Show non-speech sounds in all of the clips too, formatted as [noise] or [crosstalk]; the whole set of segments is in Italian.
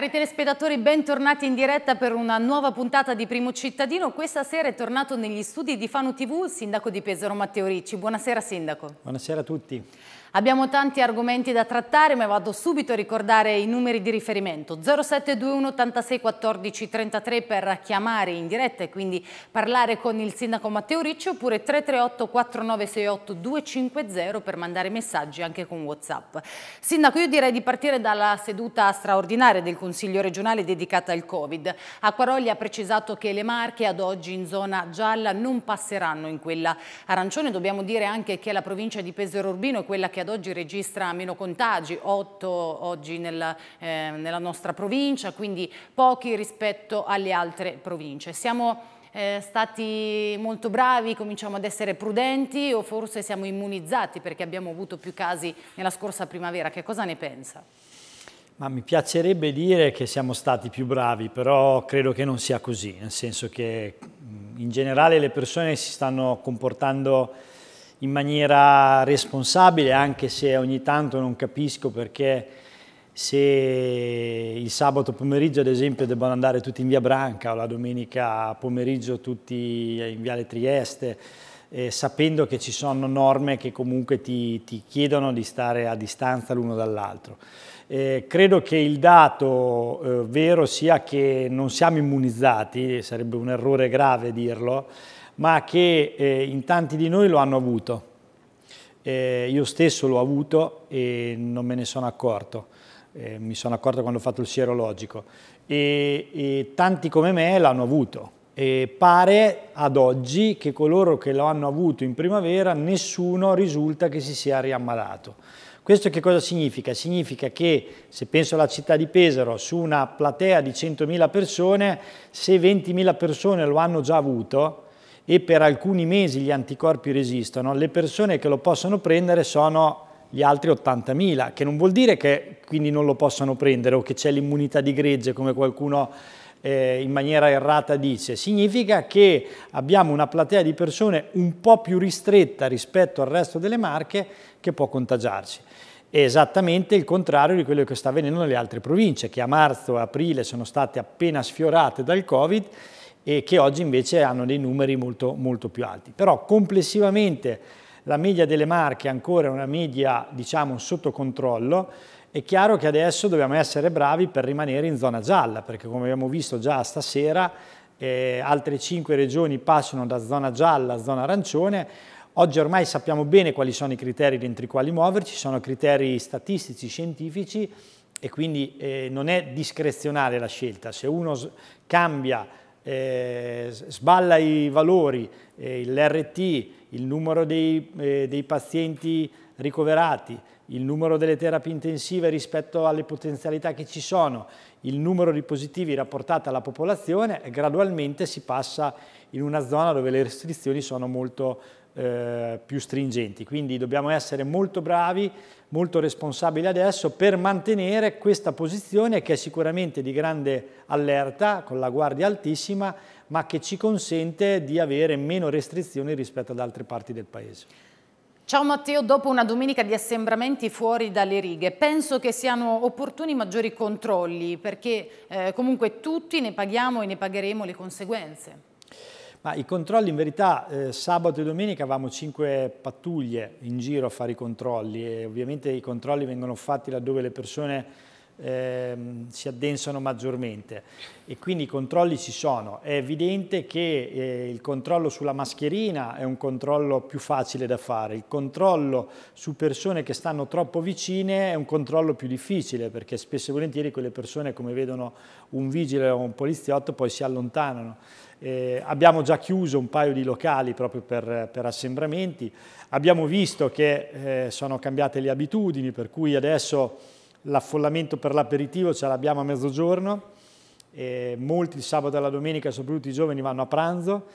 Cari telespettatori, bentornati in diretta per una nuova puntata di Primo Cittadino. Questa sera è tornato negli studi di Fano TV il sindaco di Pesaro Matteo Ricci. Buonasera sindaco. Buonasera a tutti. Abbiamo tanti argomenti da trattare, ma vado subito a ricordare i numeri di riferimento. 0721 86 14 33 per chiamare in diretta e quindi parlare con il sindaco Matteo Ricci oppure 338 4968 250 per mandare messaggi anche con Whatsapp. Sindaco, io direi di partire dalla seduta straordinaria del Consiglio regionale dedicata al Covid. Acquarogli ha precisato che le Marche ad oggi in zona gialla non passeranno in quella arancione. Dobbiamo dire anche che la provincia di Pesero Urbino è quella che che ad oggi registra meno contagi, 8 oggi nel, eh, nella nostra provincia, quindi pochi rispetto alle altre province. Siamo eh, stati molto bravi, cominciamo ad essere prudenti o forse siamo immunizzati perché abbiamo avuto più casi nella scorsa primavera? Che cosa ne pensa? Ma mi piacerebbe dire che siamo stati più bravi, però credo che non sia così, nel senso che mm, in generale le persone si stanno comportando in maniera responsabile, anche se ogni tanto non capisco perché se il sabato pomeriggio ad esempio debbano andare tutti in via Branca o la domenica pomeriggio tutti in viale Trieste, eh, sapendo che ci sono norme che comunque ti, ti chiedono di stare a distanza l'uno dall'altro. Eh, credo che il dato eh, vero sia che non siamo immunizzati, sarebbe un errore grave dirlo, ma che eh, in tanti di noi lo hanno avuto. Eh, io stesso l'ho avuto e non me ne sono accorto. Eh, mi sono accorto quando ho fatto il sierologico. E, e tanti come me l'hanno avuto. E pare ad oggi che coloro che lo hanno avuto in primavera nessuno risulta che si sia riammalato. Questo che cosa significa? Significa che, se penso alla città di Pesaro, su una platea di 100.000 persone, se 20.000 persone lo hanno già avuto, e per alcuni mesi gli anticorpi resistono, le persone che lo possono prendere sono gli altri 80.000, che non vuol dire che quindi non lo possano prendere o che c'è l'immunità di gregge come qualcuno eh, in maniera errata dice, significa che abbiamo una platea di persone un po' più ristretta rispetto al resto delle marche che può contagiarci. È esattamente il contrario di quello che sta avvenendo nelle altre province, che a marzo e aprile sono state appena sfiorate dal Covid e che oggi invece hanno dei numeri molto, molto più alti. Però complessivamente la media delle marche è ancora una media diciamo sotto controllo, è chiaro che adesso dobbiamo essere bravi per rimanere in zona gialla, perché come abbiamo visto già stasera eh, altre cinque regioni passano da zona gialla a zona arancione, oggi ormai sappiamo bene quali sono i criteri dentro i quali muoverci, sono criteri statistici, scientifici e quindi eh, non è discrezionale la scelta, se uno cambia eh, sballa i valori, eh, l'RT, il numero dei, eh, dei pazienti ricoverati, il numero delle terapie intensive rispetto alle potenzialità che ci sono, il numero di positivi rapportati alla popolazione, gradualmente si passa in una zona dove le restrizioni sono molto eh, più stringenti. Quindi dobbiamo essere molto bravi, molto responsabili adesso per mantenere questa posizione che è sicuramente di grande allerta, con la guardia altissima, ma che ci consente di avere meno restrizioni rispetto ad altre parti del Paese. Ciao Matteo, dopo una domenica di assembramenti fuori dalle righe, penso che siano opportuni maggiori controlli perché eh, comunque tutti ne paghiamo e ne pagheremo le conseguenze. Ma i controlli in verità eh, sabato e domenica avevamo 5 pattuglie in giro a fare i controlli e ovviamente i controlli vengono fatti laddove le persone ehm, si addensano maggiormente e quindi i controlli ci sono. È evidente che eh, il controllo sulla mascherina è un controllo più facile da fare, il controllo su persone che stanno troppo vicine è un controllo più difficile perché spesso e volentieri quelle persone come vedono un vigile o un poliziotto poi si allontanano. Eh, abbiamo già chiuso un paio di locali proprio per, per assembramenti, abbiamo visto che eh, sono cambiate le abitudini per cui adesso l'affollamento per l'aperitivo ce l'abbiamo a mezzogiorno, eh, molti il sabato e la domenica, soprattutto i giovani, vanno a pranzo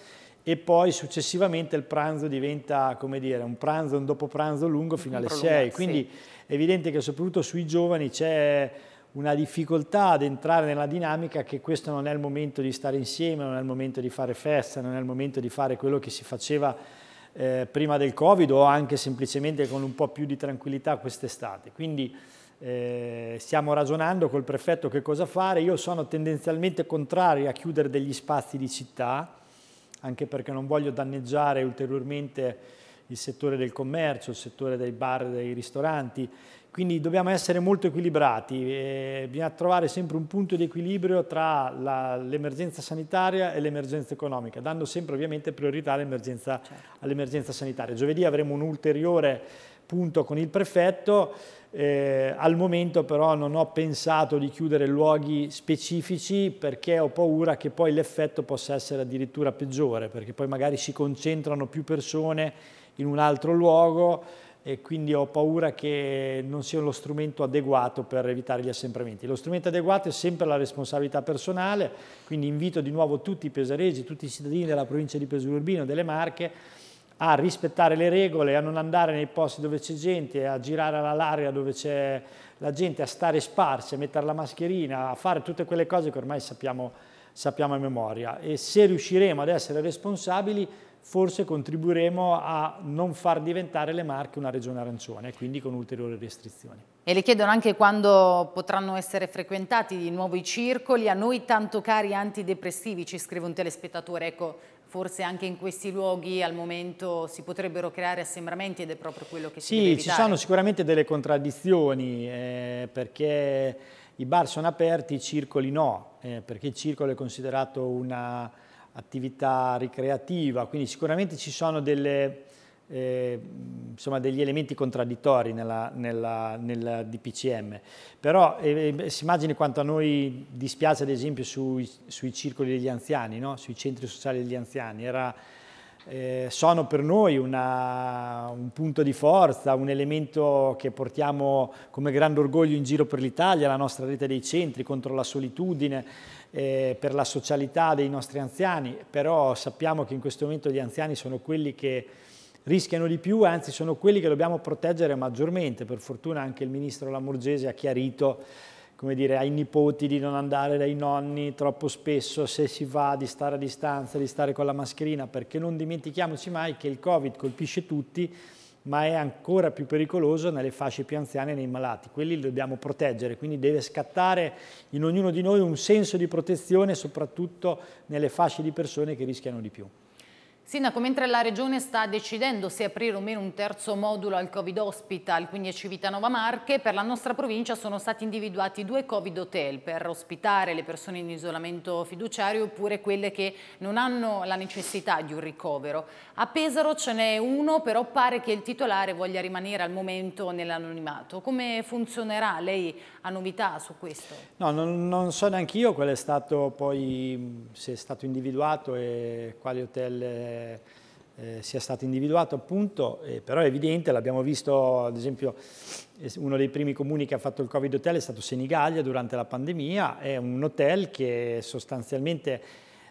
e poi successivamente il pranzo diventa come dire, un pranzo, un dopo pranzo lungo fino alle 6. Quindi è evidente che soprattutto sui giovani c'è una difficoltà ad entrare nella dinamica che questo non è il momento di stare insieme, non è il momento di fare festa, non è il momento di fare quello che si faceva eh, prima del Covid o anche semplicemente con un po' più di tranquillità quest'estate. Quindi eh, stiamo ragionando col prefetto che cosa fare, io sono tendenzialmente contrario a chiudere degli spazi di città, anche perché non voglio danneggiare ulteriormente il settore del commercio, il settore dei bar, e dei ristoranti, quindi dobbiamo essere molto equilibrati, eh, bisogna trovare sempre un punto di equilibrio tra l'emergenza sanitaria e l'emergenza economica, dando sempre ovviamente priorità all'emergenza certo. all sanitaria. Giovedì avremo un ulteriore punto con il prefetto, eh, al momento però non ho pensato di chiudere luoghi specifici perché ho paura che poi l'effetto possa essere addirittura peggiore, perché poi magari si concentrano più persone in un altro luogo e quindi ho paura che non sia lo strumento adeguato per evitare gli assembramenti. Lo strumento adeguato è sempre la responsabilità personale, quindi invito di nuovo tutti i pesaresi, tutti i cittadini della provincia di Pesaro Urbino, delle Marche, a rispettare le regole, a non andare nei posti dove c'è gente, a girare all'aria dove c'è la gente, a stare sparsi, a mettere la mascherina, a fare tutte quelle cose che ormai sappiamo, sappiamo a memoria. E se riusciremo ad essere responsabili, forse contribuiremo a non far diventare le Marche una regione arancione, quindi con ulteriori restrizioni. E le chiedono anche quando potranno essere frequentati di nuovo i circoli, a noi tanto cari antidepressivi, ci scrive un telespettatore, ecco, forse anche in questi luoghi al momento si potrebbero creare assembramenti ed è proprio quello che si Sì, ci sono sicuramente delle contraddizioni eh, perché i bar sono aperti, i circoli no, eh, perché il circolo è considerato un'attività ricreativa, quindi sicuramente ci sono delle eh, insomma, degli elementi contraddittori nella, nella, nella DPCM, però eh, eh, si immagini quanto a noi dispiace ad esempio sui, sui circoli degli anziani, no? sui centri sociali degli anziani, Era, eh, sono per noi una, un punto di forza, un elemento che portiamo come grande orgoglio in giro per l'Italia, la nostra rete dei centri contro la solitudine, eh, per la socialità dei nostri anziani, però sappiamo che in questo momento gli anziani sono quelli che rischiano di più, anzi sono quelli che dobbiamo proteggere maggiormente. Per fortuna anche il ministro Lamorgese ha chiarito come dire, ai nipoti di non andare dai nonni troppo spesso, se si va di stare a distanza, di stare con la mascherina, perché non dimentichiamoci mai che il Covid colpisce tutti, ma è ancora più pericoloso nelle fasce più anziane e nei malati. Quelli li dobbiamo proteggere, quindi deve scattare in ognuno di noi un senso di protezione, soprattutto nelle fasce di persone che rischiano di più. Sindaco, mentre la Regione sta decidendo se aprire o meno un terzo modulo al Covid Hospital, quindi a Civitanova Marche, per la nostra provincia sono stati individuati due Covid Hotel per ospitare le persone in isolamento fiduciario oppure quelle che non hanno la necessità di un ricovero. A Pesaro ce n'è uno, però pare che il titolare voglia rimanere al momento nell'anonimato. Come funzionerà? Lei ha novità su questo? No, non, non so neanche io qual è stato poi, se è stato individuato e quali hotel eh, sia stato individuato appunto, eh, però è evidente, l'abbiamo visto ad esempio uno dei primi comuni che ha fatto il Covid Hotel è stato Senigallia durante la pandemia, è un hotel che sostanzialmente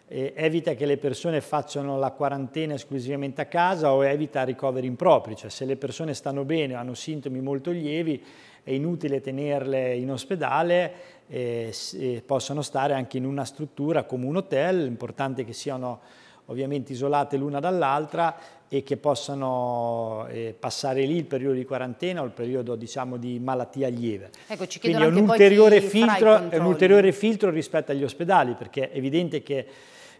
eh, evita che le persone facciano la quarantena esclusivamente a casa o evita ricoveri impropri, cioè se le persone stanno bene o hanno sintomi molto lievi è inutile tenerle in ospedale, eh, eh, possono stare anche in una struttura come un hotel, l'importante è che siano ovviamente isolate l'una dall'altra e che possano eh, passare lì il periodo di quarantena o il periodo diciamo, di malattia lieve. Ecco, Quindi è un, ulteriore filtro, è un ulteriore filtro rispetto agli ospedali perché è evidente che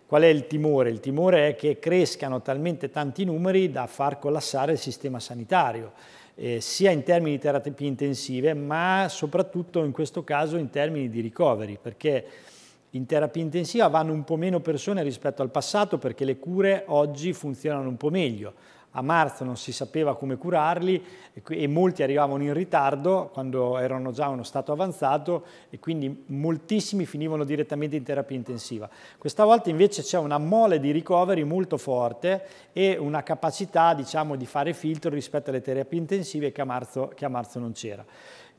Qual è il timore? Il timore è che crescano talmente tanti numeri da far collassare il sistema sanitario eh, sia in termini di terapie intensive, ma soprattutto in questo caso in termini di ricoveri, perché in terapia intensiva vanno un po' meno persone rispetto al passato perché le cure oggi funzionano un po' meglio a marzo non si sapeva come curarli e molti arrivavano in ritardo quando erano già in uno stato avanzato e quindi moltissimi finivano direttamente in terapia intensiva. Questa volta invece c'è una mole di ricoveri molto forte e una capacità diciamo, di fare filtro rispetto alle terapie intensive che a marzo, che a marzo non c'era.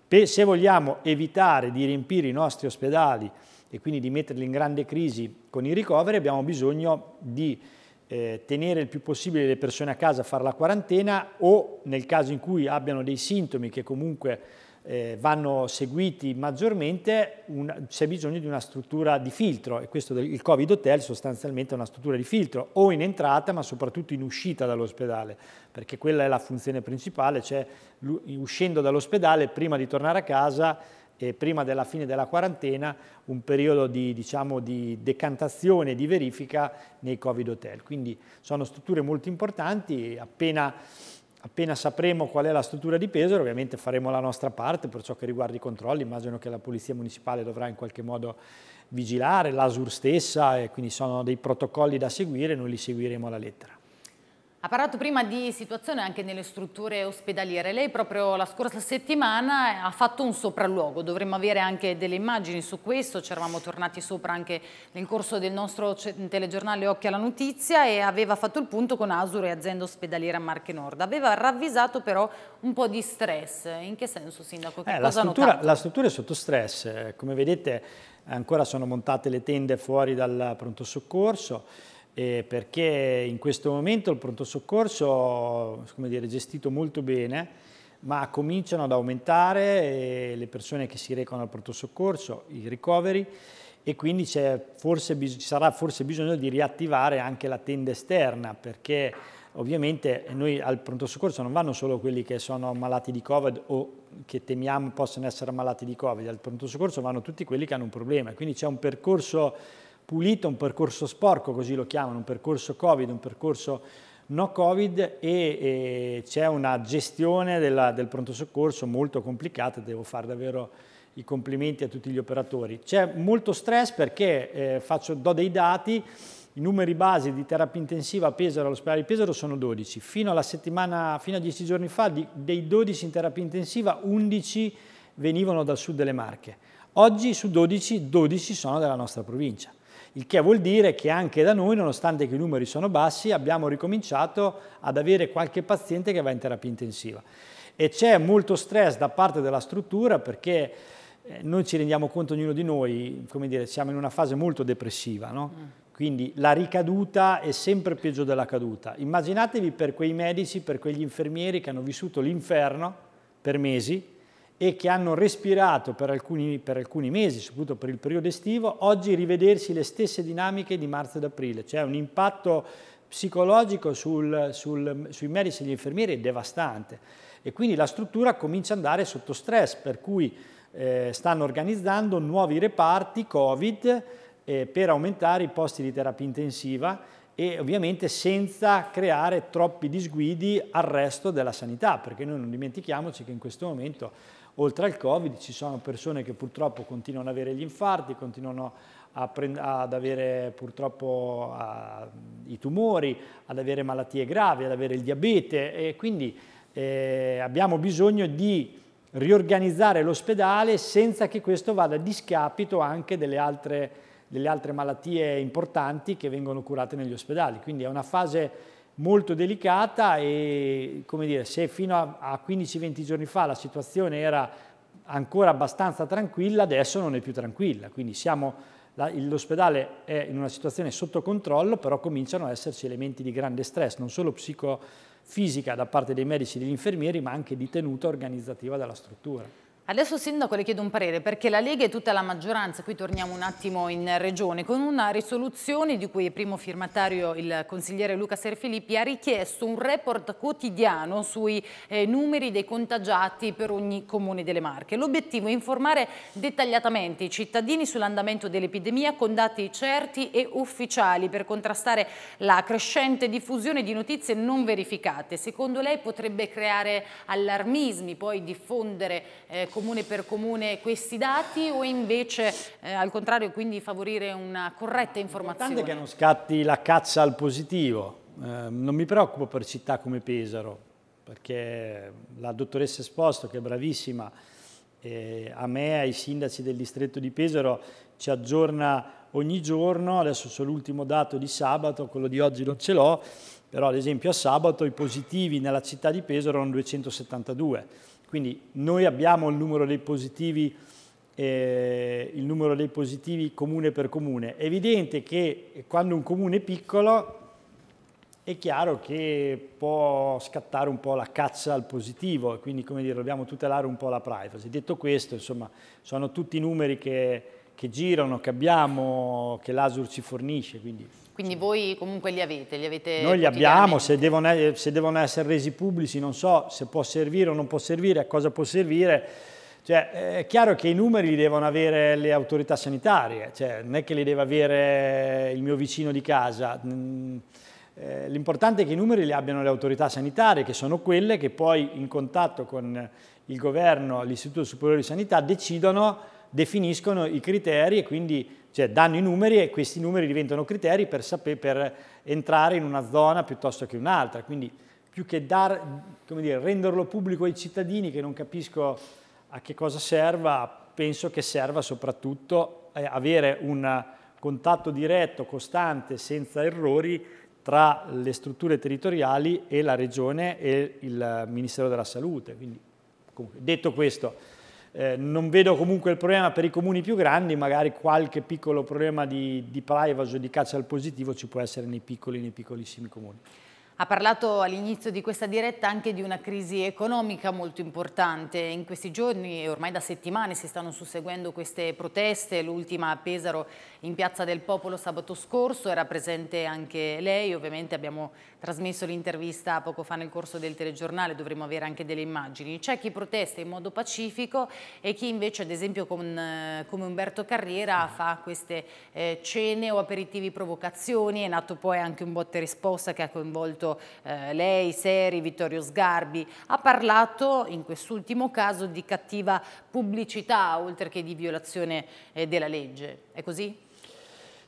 Se vogliamo evitare di riempire i nostri ospedali e quindi di metterli in grande crisi con i ricoveri abbiamo bisogno di eh, tenere il più possibile le persone a casa, fare la quarantena o nel caso in cui abbiano dei sintomi che comunque eh, vanno seguiti maggiormente, c'è bisogno di una struttura di filtro e questo del, il Covid Hotel sostanzialmente è una struttura di filtro o in entrata ma soprattutto in uscita dall'ospedale perché quella è la funzione principale, cioè uscendo dall'ospedale prima di tornare a casa e prima della fine della quarantena un periodo di, diciamo, di decantazione e di verifica nei Covid hotel. Quindi sono strutture molto importanti, appena, appena, sapremo qual è la struttura di Pesaro ovviamente faremo la nostra parte per ciò che riguarda i controlli, immagino che la Polizia Municipale dovrà in qualche modo vigilare, l'ASUR stessa, e quindi sono dei protocolli da seguire, noi li seguiremo alla lettera. Ha parlato prima di situazione anche nelle strutture ospedaliere. Lei proprio la scorsa settimana eh, ha fatto un sopralluogo, dovremmo avere anche delle immagini su questo, ci eravamo tornati sopra anche nel corso del nostro telegiornale Occhi alla Notizia e aveva fatto il punto con Asur e azienda ospedaliera Marche Nord. Aveva ravvisato però un po' di stress. In che senso, Sindaco? Che eh, la, struttura, la struttura è sotto stress. Eh, come vedete ancora sono montate le tende fuori dal pronto soccorso eh, perché in questo momento il pronto soccorso dire, è gestito molto bene, ma cominciano ad aumentare eh, le persone che si recano al pronto soccorso, i ricoveri, e quindi forse, ci sarà forse bisogno di riattivare anche la tenda esterna perché ovviamente noi al pronto soccorso non vanno solo quelli che sono malati di covid o che temiamo possano essere malati di covid, al pronto soccorso vanno tutti quelli che hanno un problema, quindi c'è un percorso pulito, un percorso sporco, così lo chiamano, un percorso Covid, un percorso no Covid e, e c'è una gestione della, del pronto soccorso molto complicata, devo fare davvero i complimenti a tutti gli operatori. C'è molto stress perché eh, faccio, do dei dati, i numeri base di terapia intensiva a Pesaro all'ospedale di Pesaro sono 12, fino alla settimana, fino a 10 giorni fa di, dei 12 in terapia intensiva 11 venivano dal sud delle Marche, oggi su 12, 12 sono della nostra provincia il che vuol dire che anche da noi, nonostante che i numeri sono bassi, abbiamo ricominciato ad avere qualche paziente che va in terapia intensiva. E c'è molto stress da parte della struttura perché eh, noi ci rendiamo conto, ognuno di noi, come dire, siamo in una fase molto depressiva, no? Mm. Quindi la ricaduta è sempre peggio della caduta. Immaginatevi per quei medici, per quegli infermieri che hanno vissuto l'inferno per mesi, e che hanno respirato per alcuni, per alcuni, mesi, soprattutto per il periodo estivo, oggi rivedersi le stesse dinamiche di marzo ed aprile, cioè un impatto psicologico sul, sul, sui medici e gli infermieri è devastante e quindi la struttura comincia ad andare sotto stress, per cui eh, stanno organizzando nuovi reparti Covid eh, per aumentare i posti di terapia intensiva e ovviamente senza creare troppi disguidi al resto della sanità, perché noi non dimentichiamoci che in questo momento Oltre al Covid ci sono persone che purtroppo continuano ad avere gli infarti, continuano ad avere purtroppo a, i tumori, ad avere malattie gravi, ad avere il diabete e quindi eh, abbiamo bisogno di riorganizzare l'ospedale senza che questo vada a discapito anche delle altre, delle altre malattie importanti che vengono curate negli ospedali. Quindi è una fase molto delicata e come dire, se fino a, 15-20 giorni fa la situazione era ancora abbastanza tranquilla, adesso non è più tranquilla, quindi siamo l'ospedale è in una situazione sotto controllo, però cominciano ad esserci elementi di grande stress, non solo psicofisica da parte dei medici e degli infermieri, ma anche di tenuta organizzativa della struttura. Adesso Sindaco le chiedo un parere perché la Lega e tutta la maggioranza, qui torniamo un attimo in regione, con una risoluzione di cui è primo firmatario il consigliere Luca Serfilippi ha richiesto un report quotidiano sui eh, numeri dei contagiati per ogni comune delle Marche. L'obiettivo è informare dettagliatamente i cittadini sull'andamento dell'epidemia con dati certi e ufficiali per contrastare la crescente diffusione di notizie non verificate. Secondo lei potrebbe creare allarmismi, poi diffondere eh, comune per comune questi dati o invece eh, al contrario quindi favorire una corretta informazione? L'importante è che non scatti la caccia al positivo, eh, non mi preoccupo per città come Pesaro perché la dottoressa Esposto che è bravissima eh, a me, e ai sindaci del distretto di Pesaro ci aggiorna ogni giorno, adesso c'è l'ultimo dato di sabato, quello di oggi non ce l'ho, però ad esempio a sabato i positivi nella città di Pesaro erano 272, quindi noi abbiamo il numero dei positivi, eh, il numero dei positivi comune per comune. È evidente che quando un comune è piccolo è chiaro che può scattare un po' la caccia al positivo e quindi come dire, dobbiamo tutelare un po' la privacy. Detto questo, insomma, sono tutti i numeri che, che girano, che abbiamo, che l'ASUR ci fornisce, quindi quindi voi comunque li avete? Li avete Noi li abbiamo, se devono, se devono, essere resi pubblici non so se può servire o non può servire, a cosa può servire. Cioè, è chiaro che i numeri li devono avere le autorità sanitarie, cioè, non è che li deve avere il mio vicino di casa. Eh, l'importante è che i numeri li abbiano le autorità sanitarie, che sono quelle che poi in contatto con il governo, l'Istituto Superiore di Sanità, decidono definiscono i criteri e quindi cioè, danno i numeri e questi numeri diventano criteri per, sapere, per entrare in una zona piuttosto che un'altra. Quindi più che dar, dire, renderlo pubblico ai cittadini che non capisco a che cosa serva, penso che serva soprattutto eh, avere un contatto diretto, costante, senza errori tra le strutture territoriali e la Regione e il Ministero della Salute. Quindi, comunque, detto questo, eh, non vedo comunque il problema per i comuni più grandi, magari qualche piccolo problema di, di privacy o di caccia al positivo ci può essere nei piccoli, nei piccolissimi comuni. Ha parlato all'inizio di questa diretta anche di una crisi economica molto importante. In questi giorni e ormai da settimane si stanno susseguendo queste proteste, l'ultima a Pesaro in Piazza del Popolo sabato scorso, era presente anche lei, ovviamente abbiamo trasmesso l'intervista poco fa nel corso del telegiornale, dovremo avere anche delle immagini. C'è chi protesta in modo pacifico e chi invece, ad esempio con, eh, come Umberto Carriera, fa queste eh, cene o aperitivi provocazioni. È nato poi anche un botte risposta che ha coinvolto eh, lei, Seri, Vittorio Sgarbi. Ha parlato in quest'ultimo caso di cattiva pubblicità, oltre che di violazione eh, della legge. È così?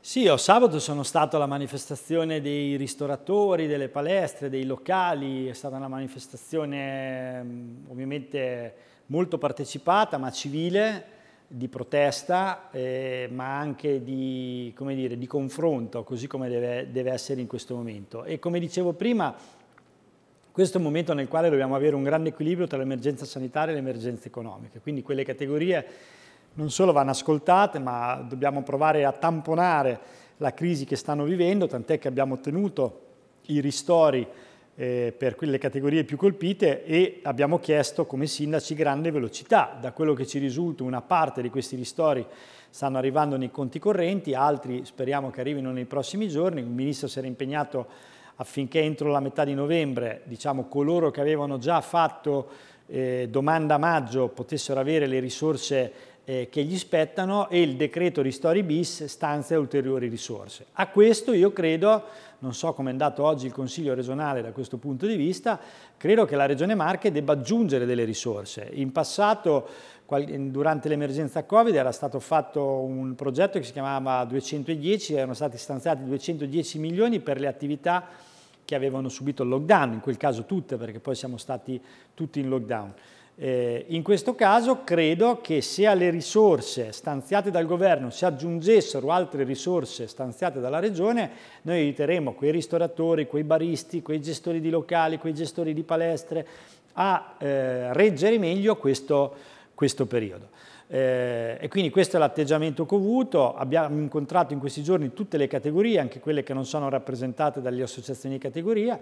Sì, io sabato sono stato alla manifestazione dei ristoratori, delle palestre, dei locali, è stata una manifestazione mm, ovviamente molto partecipata ma civile, di protesta eh, ma anche di, dire, di, confronto, così come deve, deve essere in questo momento. E come dicevo prima, questo è un momento nel quale dobbiamo avere un grande equilibrio tra l'emergenza sanitaria e l'emergenza economica, quindi quelle categorie non solo vanno ascoltate, ma dobbiamo provare a tamponare la crisi che stanno vivendo, tant'è che abbiamo ottenuto i ristori eh, per quelle categorie più colpite e abbiamo chiesto come sindaci grande velocità. Da quello che ci risulta una parte di questi ristori stanno arrivando nei conti correnti, altri speriamo che arrivino nei prossimi giorni. Il Ministro si era impegnato affinché entro la metà di novembre diciamo, coloro che avevano già fatto eh, domanda a maggio potessero avere le risorse eh, che gli spettano e il decreto ristori bis stanzia ulteriori risorse. A questo io credo, non so come è andato oggi il Consiglio regionale da questo punto di vista, credo che la Regione Marche debba aggiungere delle risorse. In passato durante l'emergenza Covid era stato fatto un progetto che si chiamava 210, erano stati stanziati 210 milioni per le attività che avevano subito il lockdown, in quel caso tutte perché poi siamo stati tutti in lockdown. Eh, in questo caso credo che se alle risorse stanziate dal governo si aggiungessero altre risorse stanziate dalla regione, noi aiuteremo quei ristoratori, quei baristi, quei gestori di locali, quei gestori di palestre a eh, reggere meglio questo, questo periodo. Eh, e quindi questo è l'atteggiamento covuto, abbiamo incontrato in questi giorni tutte le categorie, anche quelle che non sono rappresentate dalle associazioni di categoria,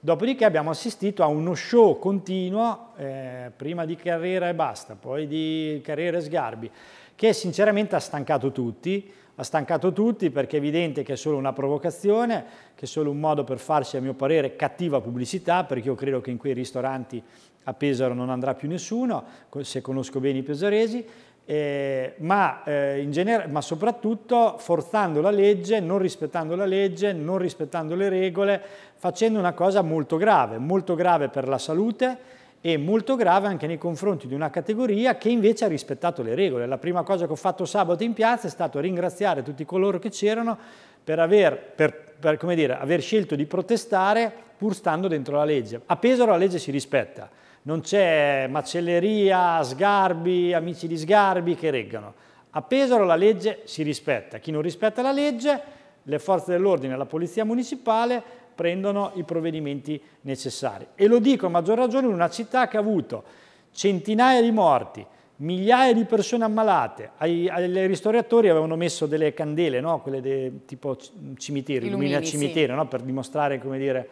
dopodiché abbiamo assistito a uno show continuo, eh, prima di carriera e basta, poi di carriera e sgarbi, che sinceramente ha stancato tutti, ha stancato tutti perché è evidente che è solo una provocazione, che è solo un modo per farsi, a mio parere, cattiva pubblicità, perché io credo che in quei ristoranti a Pesaro non andrà più nessuno, se conosco bene i pesaresi, eh, ma, eh, ma, soprattutto forzando la legge, non rispettando la legge, non rispettando le regole, facendo una cosa molto grave, molto grave per la salute e molto grave anche nei confronti di una categoria che invece ha rispettato le regole. La prima cosa che ho fatto sabato in piazza è stato ringraziare tutti coloro che c'erano per, aver, per, per dire, aver scelto di protestare pur stando dentro la legge. A Pesaro la legge si rispetta non c'è macelleria, sgarbi, amici di sgarbi che reggano. A Pesaro la legge si rispetta, chi non rispetta la legge, le forze dell'ordine e la polizia municipale prendono i provvedimenti necessari. E lo dico a maggior ragione in una città che ha avuto centinaia di morti, migliaia di persone ammalate, ai, ai ristoratori avevano messo delle candele, no? quelle de, tipo cimiteri, illumina cimitero, sì. no? per dimostrare dire,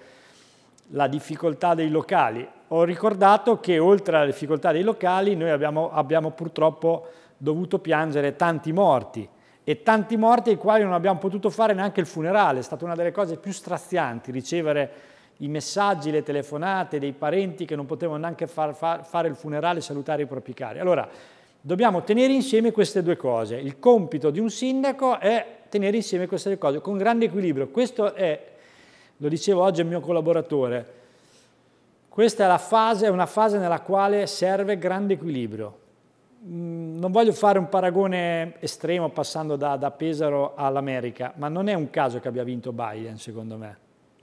la difficoltà dei locali ho ricordato che oltre alla difficoltà dei locali noi abbiamo, abbiamo purtroppo dovuto piangere tanti morti e tanti morti ai quali non abbiamo potuto fare neanche il funerale, è stata una delle cose più strazianti ricevere i messaggi, le telefonate dei parenti che non potevano neanche far, far, fare il funerale e salutare i propri cari. Allora, dobbiamo tenere insieme queste due cose. Il compito di un sindaco è tenere insieme queste due cose con grande equilibrio. Questo è, lo dicevo oggi al mio collaboratore, questa è, fase, è una fase nella quale serve grande equilibrio. Mm, non voglio fare un paragone estremo passando da, da Pesaro all'America, ma non è un caso che abbia vinto Biden, secondo me.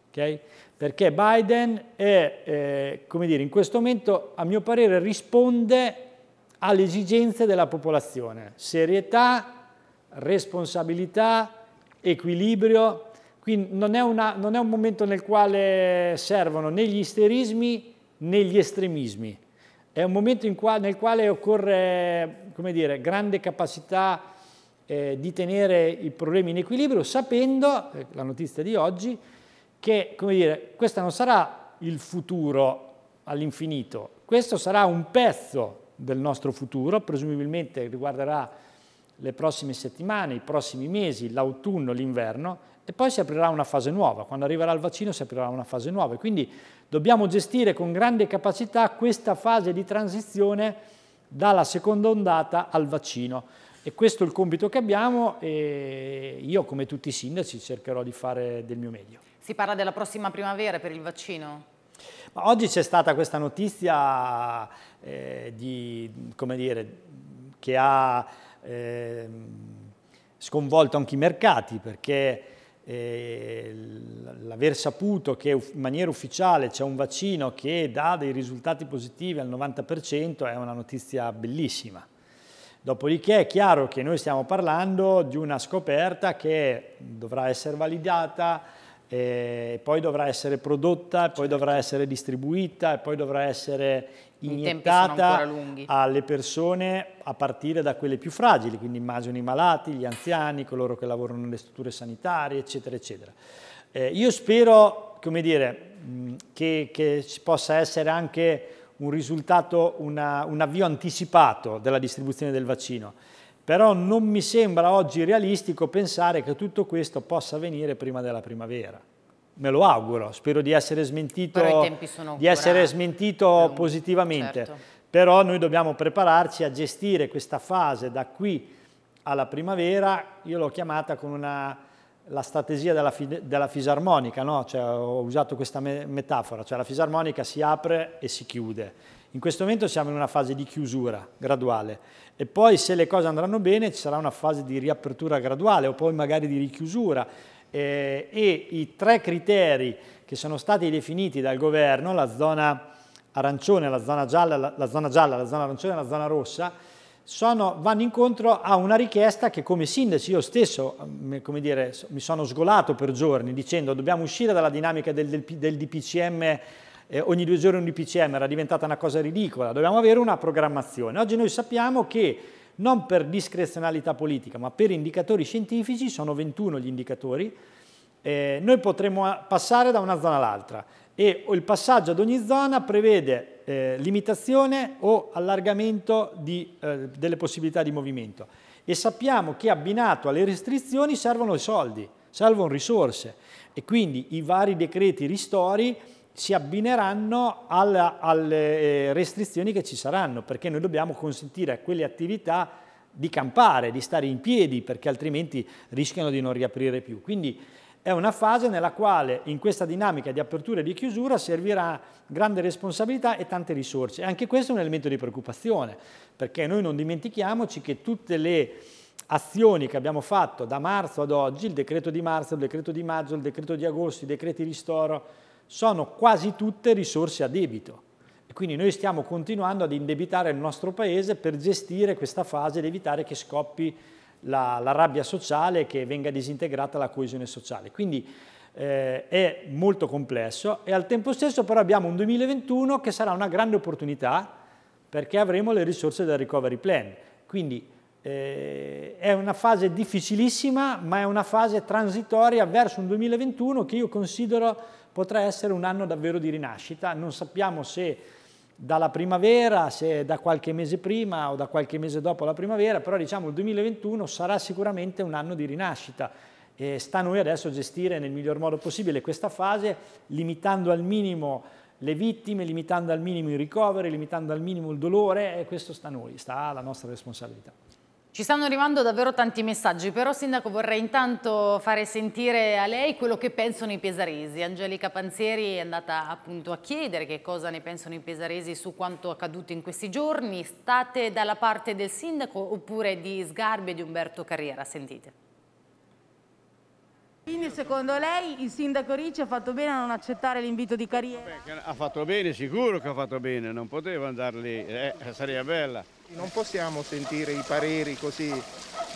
Okay? Perché Biden è, eh, come dire, in questo momento, a mio parere, risponde alle esigenze della popolazione. Serietà, responsabilità, equilibrio, quindi non è, una, non è un momento nel quale servono né gli isterismi né gli estremismi. È un momento qua, nel quale occorre dire, grande capacità eh, di tenere i problemi in equilibrio, sapendo, eh, la notizia di oggi, che dire, questo non sarà il futuro all'infinito, questo sarà un pezzo del nostro futuro, presumibilmente riguarderà le prossime settimane, i prossimi mesi, l'autunno, l'inverno, e poi si aprirà una fase nuova, quando arriverà il vaccino si aprirà una fase nuova. Quindi dobbiamo gestire con grande capacità questa fase di transizione dalla seconda ondata al vaccino. E questo è il compito che abbiamo e io come tutti i sindaci cercherò di fare del mio meglio. Si parla della prossima primavera per il vaccino? Ma oggi c'è stata questa notizia eh, di, dire, che ha eh, sconvolto anche i mercati perché l'aver saputo che in maniera ufficiale c'è un vaccino che dà dei risultati positivi al 90% è una notizia bellissima. Dopodiché è chiaro che noi stiamo parlando di una scoperta che dovrà essere validata, poi dovrà essere prodotta, poi dovrà certo. essere distribuita, e poi dovrà essere iniettata alle persone a partire da quelle più fragili, quindi immagino i malati, gli anziani, coloro che lavorano nelle strutture sanitarie, eccetera, eccetera. Eh, io spero, come dire, mm, che, che, ci possa essere anche un risultato, una, un avvio anticipato della distribuzione del vaccino, però non mi sembra oggi realistico pensare che tutto questo possa avvenire prima della primavera me lo auguro, spero di essere smentito, di essere smentito positivamente, certo. però noi dobbiamo prepararci a gestire questa fase da qui alla primavera, io l'ho chiamata con una, la strategia della, della fisarmonica, no? cioè, ho usato questa me metafora, cioè la fisarmonica si apre e si chiude, in questo momento siamo in una fase di chiusura graduale e poi se le cose andranno bene ci sarà una fase di riapertura graduale o poi magari di richiusura eh, e i tre criteri che sono stati definiti dal governo, la zona arancione, la zona gialla, la, la zona, gialla, la zona arancione e la zona rossa, sono, vanno incontro a una richiesta che come sindaci io stesso mm, dire, mi sono sgolato per giorni dicendo dobbiamo uscire dalla dinamica del, del, del DPCM, eh, ogni due giorni un DPCM era diventata una cosa ridicola, dobbiamo avere una programmazione. Oggi noi sappiamo che non per discrezionalità politica, ma per indicatori scientifici, sono 21 gli indicatori, eh, noi potremo eh, passare da una zona all'altra e il passaggio ad ogni zona prevede eh, limitazione o allargamento di, eh, delle possibilità di movimento e sappiamo che abbinato alle restrizioni servono i soldi, servono risorse e quindi i vari decreti ristori si abbineranno alla, alle eh, restrizioni che ci saranno, perché noi dobbiamo consentire a quelle attività di campare, di stare in piedi, perché altrimenti rischiano di non riaprire più. Quindi è una fase nella quale in questa dinamica di apertura e di chiusura servirà grande responsabilità e tante risorse. Anche questo è un elemento di preoccupazione, perché noi non dimentichiamoci che tutte le azioni che abbiamo fatto da marzo ad oggi, il decreto di marzo, il decreto di maggio, il decreto di agosto, i decreti di ristoro, sono quasi tutte risorse a debito. E quindi noi stiamo continuando ad indebitare il nostro Paese per gestire questa fase ed evitare che scoppi la, la rabbia sociale e che venga disintegrata la coesione sociale. Quindi eh, è molto complesso e al tempo stesso però abbiamo un 2021 che sarà una grande opportunità perché avremo le risorse del recovery plan. Quindi eh, è una fase difficilissima, ma è una fase transitoria verso un 2021 che io considero potrà essere un anno davvero di rinascita, non sappiamo se dalla primavera, se da qualche mese prima o da qualche mese dopo la primavera, però diciamo il 2021 sarà sicuramente un anno di rinascita. E sta a noi adesso gestire nel miglior modo possibile questa fase, limitando al minimo le vittime, limitando al minimo i ricoveri, limitando al minimo il dolore, e questo sta a noi, sta alla nostra responsabilità. Ci stanno arrivando davvero tanti messaggi, però Sindaco vorrei intanto fare sentire a lei quello che pensano i pesaresi. Angelica Panzieri è andata appunto a chiedere che cosa ne pensano i pesaresi su quanto accaduto in questi giorni. State dalla parte del Sindaco oppure di Sgarbi e di Umberto Carriera? Sentite. Quindi secondo lei il sindaco Ricci ha fatto bene a non accettare l'invito di Carriera? ha fatto bene, sicuro che ha fatto bene, non poteva andare lì, eh, sarebbe bella non possiamo sentire i pareri così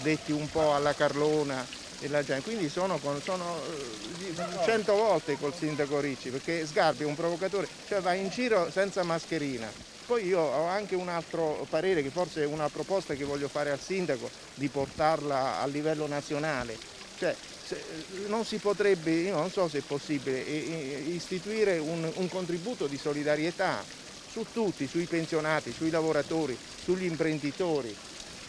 detti un po' alla Carlona e la gente, quindi sono, eh, cento volte col sindaco Ricci perché Sgarbi è un provocatore, cioè va in giro senza mascherina. Poi io ho anche un altro parere, che forse è una proposta che voglio fare al sindaco, di portarla a livello nazionale. Cioè, eh, non si potrebbe, io non so se è possibile, eh, istituire un, un contributo di solidarietà su tutti, sui pensionati, sui lavoratori, sugli imprenditori.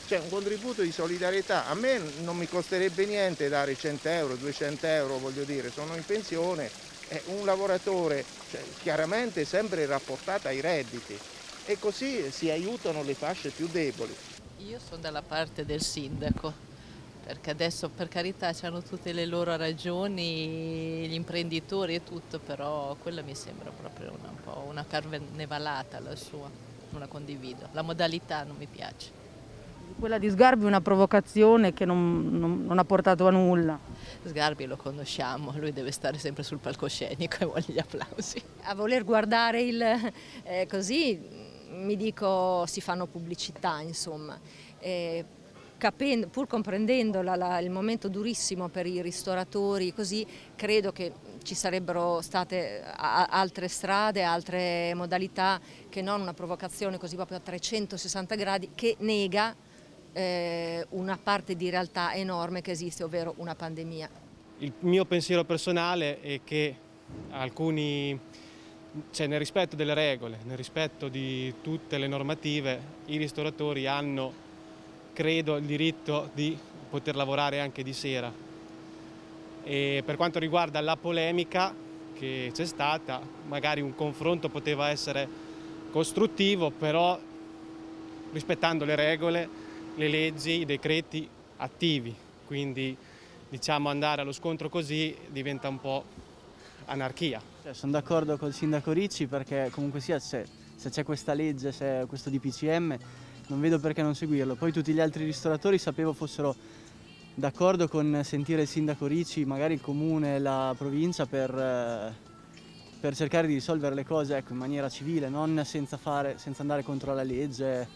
C'è cioè, un contributo di solidarietà. A me non mi costerebbe niente dare 100 euro, 200 euro, voglio dire, sono in pensione, è un lavoratore cioè, chiaramente sempre rapportato ai redditi e così si aiutano le fasce più deboli. Io sono dalla parte del sindaco perché adesso per carità hanno tutte le loro ragioni, gli imprenditori e tutto, però quella mi sembra proprio una, un po' una carnevalata la sua, non la condivido, la modalità non mi piace. Quella di Sgarbi è una provocazione che non, non, non, ha portato a nulla. Sgarbi lo conosciamo, lui deve stare sempre sul palcoscenico e vuole gli applausi. A voler guardare il eh, così mi dico si fanno pubblicità insomma. Eh, capendo, pur comprendendo la, la, il momento durissimo per i ristoratori, così credo che ci sarebbero state eh, altre strade, altre modalità che non una provocazione così proprio a 360 gradi che nega eh, una parte di realtà enorme che esiste, ovvero una pandemia. Il mio pensiero personale è che alcuni, cioè nel rispetto delle regole, nel rispetto di tutte le normative, i ristoratori hanno credo, il diritto di poter lavorare anche di sera. E per quanto riguarda la polemica che c'è stata, magari un confronto poteva essere costruttivo, però rispettando le regole, le leggi, i decreti attivi, quindi diciamo andare allo scontro così diventa un po' anarchia. Cioè, sono d'accordo col sindaco Ricci perché comunque sia se c'è questa legge, se questo DPCM non vedo perché non seguirlo. Poi tutti gli altri ristoratori sapevo fossero d'accordo con sentire il sindaco Ricci, magari il comune, la provincia per, eh, per cercare di risolvere le cose ecco, in maniera civile, non senza, fare, senza andare contro la legge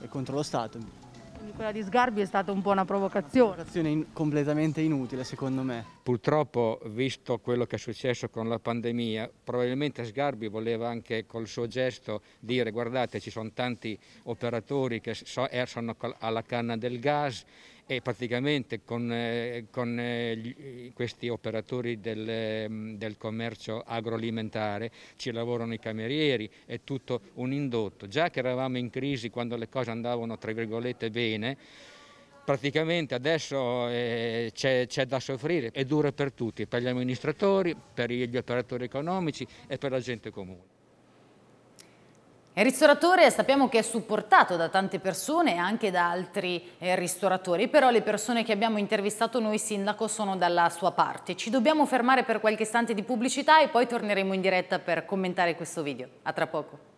e contro lo Stato. Quindi quella di Sgarbi è stata un po' una provocazione. Una provocazione in completamente inutile secondo me. Purtroppo, visto quello che è successo con la pandemia, probabilmente Sgarbi voleva anche col suo gesto dire guardate ci sono tanti operatori che eh, sono alla canna del gas e praticamente con, eh, con eh, eh questi operatori del, mm, del, commercio agroalimentare ci lavorano i camerieri, è tutto un indotto. Già che eravamo in crisi quando le cose andavano tra virgolette bene, praticamente adesso eh, c'è da soffrire, è dura per tutti, per gli amministratori, per gli operatori economici e per la gente comune. Il ristoratore sappiamo che è supportato da tante persone e anche da altri eh, ristoratori, però le persone che abbiamo intervistato noi sindaco sono dalla sua parte. Ci dobbiamo fermare per qualche istante di pubblicità e poi torneremo in diretta per commentare questo video. A tra poco.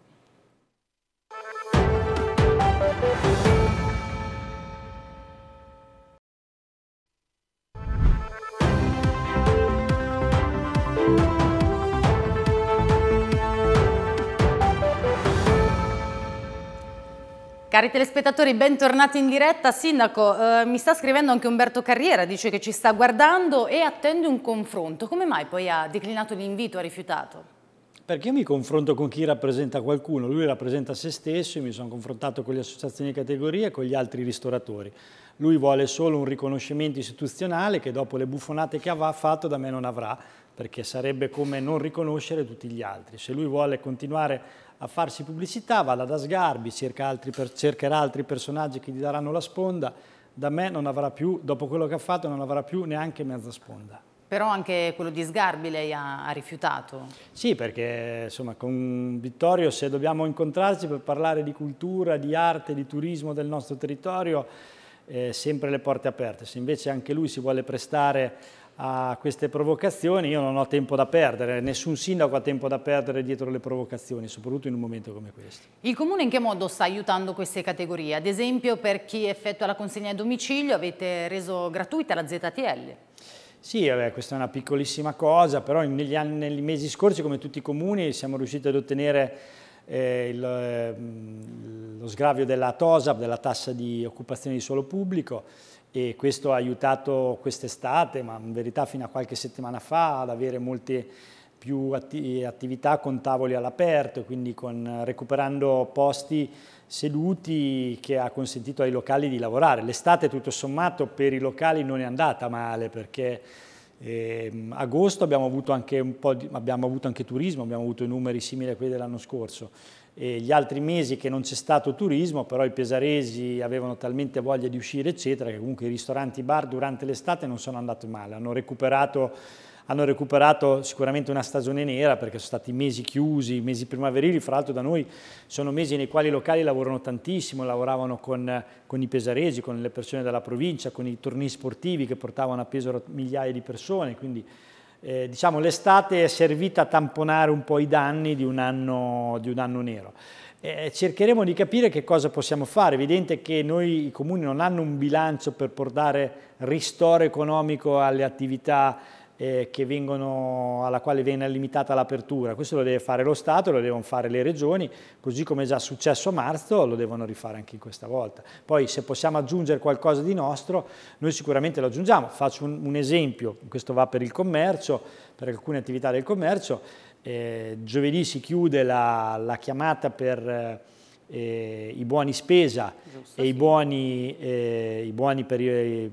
Cari telespettatori, bentornati in diretta. Sindaco, eh, mi sta scrivendo anche Umberto Carriera, dice che ci sta guardando e attende un confronto. Come mai poi ha declinato l'invito, ha rifiutato? Perché io mi confronto con chi rappresenta qualcuno, lui rappresenta se stesso, io mi sono confrontato con le associazioni di categoria e con gli altri ristoratori. Lui vuole solo un riconoscimento istituzionale che dopo le buffonate che ha fatto da me non avrà perché sarebbe come non riconoscere tutti gli altri. Se lui vuole continuare a farsi pubblicità, vada da Sgarbi, cerca altri per, cercherà altri personaggi che gli daranno la sponda, da me non avrà più, dopo quello che ha fatto, non avrà più neanche mezza sponda. Però anche quello di Sgarbi lei ha, ha rifiutato. Sì, perché insomma, con Vittorio se dobbiamo incontrarci per parlare di cultura, di arte, di turismo del nostro territorio, eh, sempre le porte aperte. Se invece anche lui si vuole prestare a queste provocazioni, io non ho tempo da perdere, nessun sindaco ha tempo da perdere dietro le provocazioni, soprattutto in un momento come questo. Il Comune in che modo sta aiutando queste categorie? Ad esempio per chi effettua la consegna a domicilio avete reso gratuita la ZTL? Sì, vabbè, questa è una piccolissima cosa, però negli, anni, negli mesi scorsi, come tutti i comuni, siamo riusciti ad ottenere eh, il, eh, lo sgravio della TOSAP, della tassa di occupazione di suolo pubblico, e questo ha aiutato quest'estate, ma in verità fino a qualche settimana fa, ad avere molte più atti attività con tavoli all'aperto, quindi con, recuperando posti seduti che ha consentito ai locali di lavorare. L'estate tutto sommato per i locali non è andata male perché eh, agosto abbiamo avuto anche un po' di, abbiamo avuto anche turismo, abbiamo avuto numeri simili a quelli dell'anno scorso gli altri mesi che non c'è stato turismo, però i pesaresi avevano talmente voglia di uscire, eccetera, che comunque i ristoranti, i bar durante l'estate non sono andati male, hanno recuperato, hanno recuperato sicuramente una stagione nera perché sono stati mesi chiusi, mesi primaverili, fra l'altro da noi sono mesi nei quali i locali lavorano tantissimo, lavoravano con, con i pesaresi, con le persone della provincia, con i tornei sportivi che portavano a peso migliaia di persone, quindi eh, diciamo, l'estate è servita a tamponare un po' i danni di un anno, di un anno nero. Eh, cercheremo di capire che cosa possiamo fare, è evidente che noi i comuni non hanno un bilancio per portare ristoro economico alle attività eh, vengono, alla quale viene limitata l'apertura. Questo lo deve fare lo Stato, lo devono fare le regioni, così come è già successo a marzo lo devono rifare anche questa volta. Poi se possiamo aggiungere qualcosa di nostro, noi sicuramente lo aggiungiamo. Faccio un, un esempio, questo va per il commercio, per alcune attività del commercio. Eh, giovedì si chiude la, la chiamata per... Eh, eh i buoni spesa Giusto, e sì. i, buoni, eh, i buoni per i,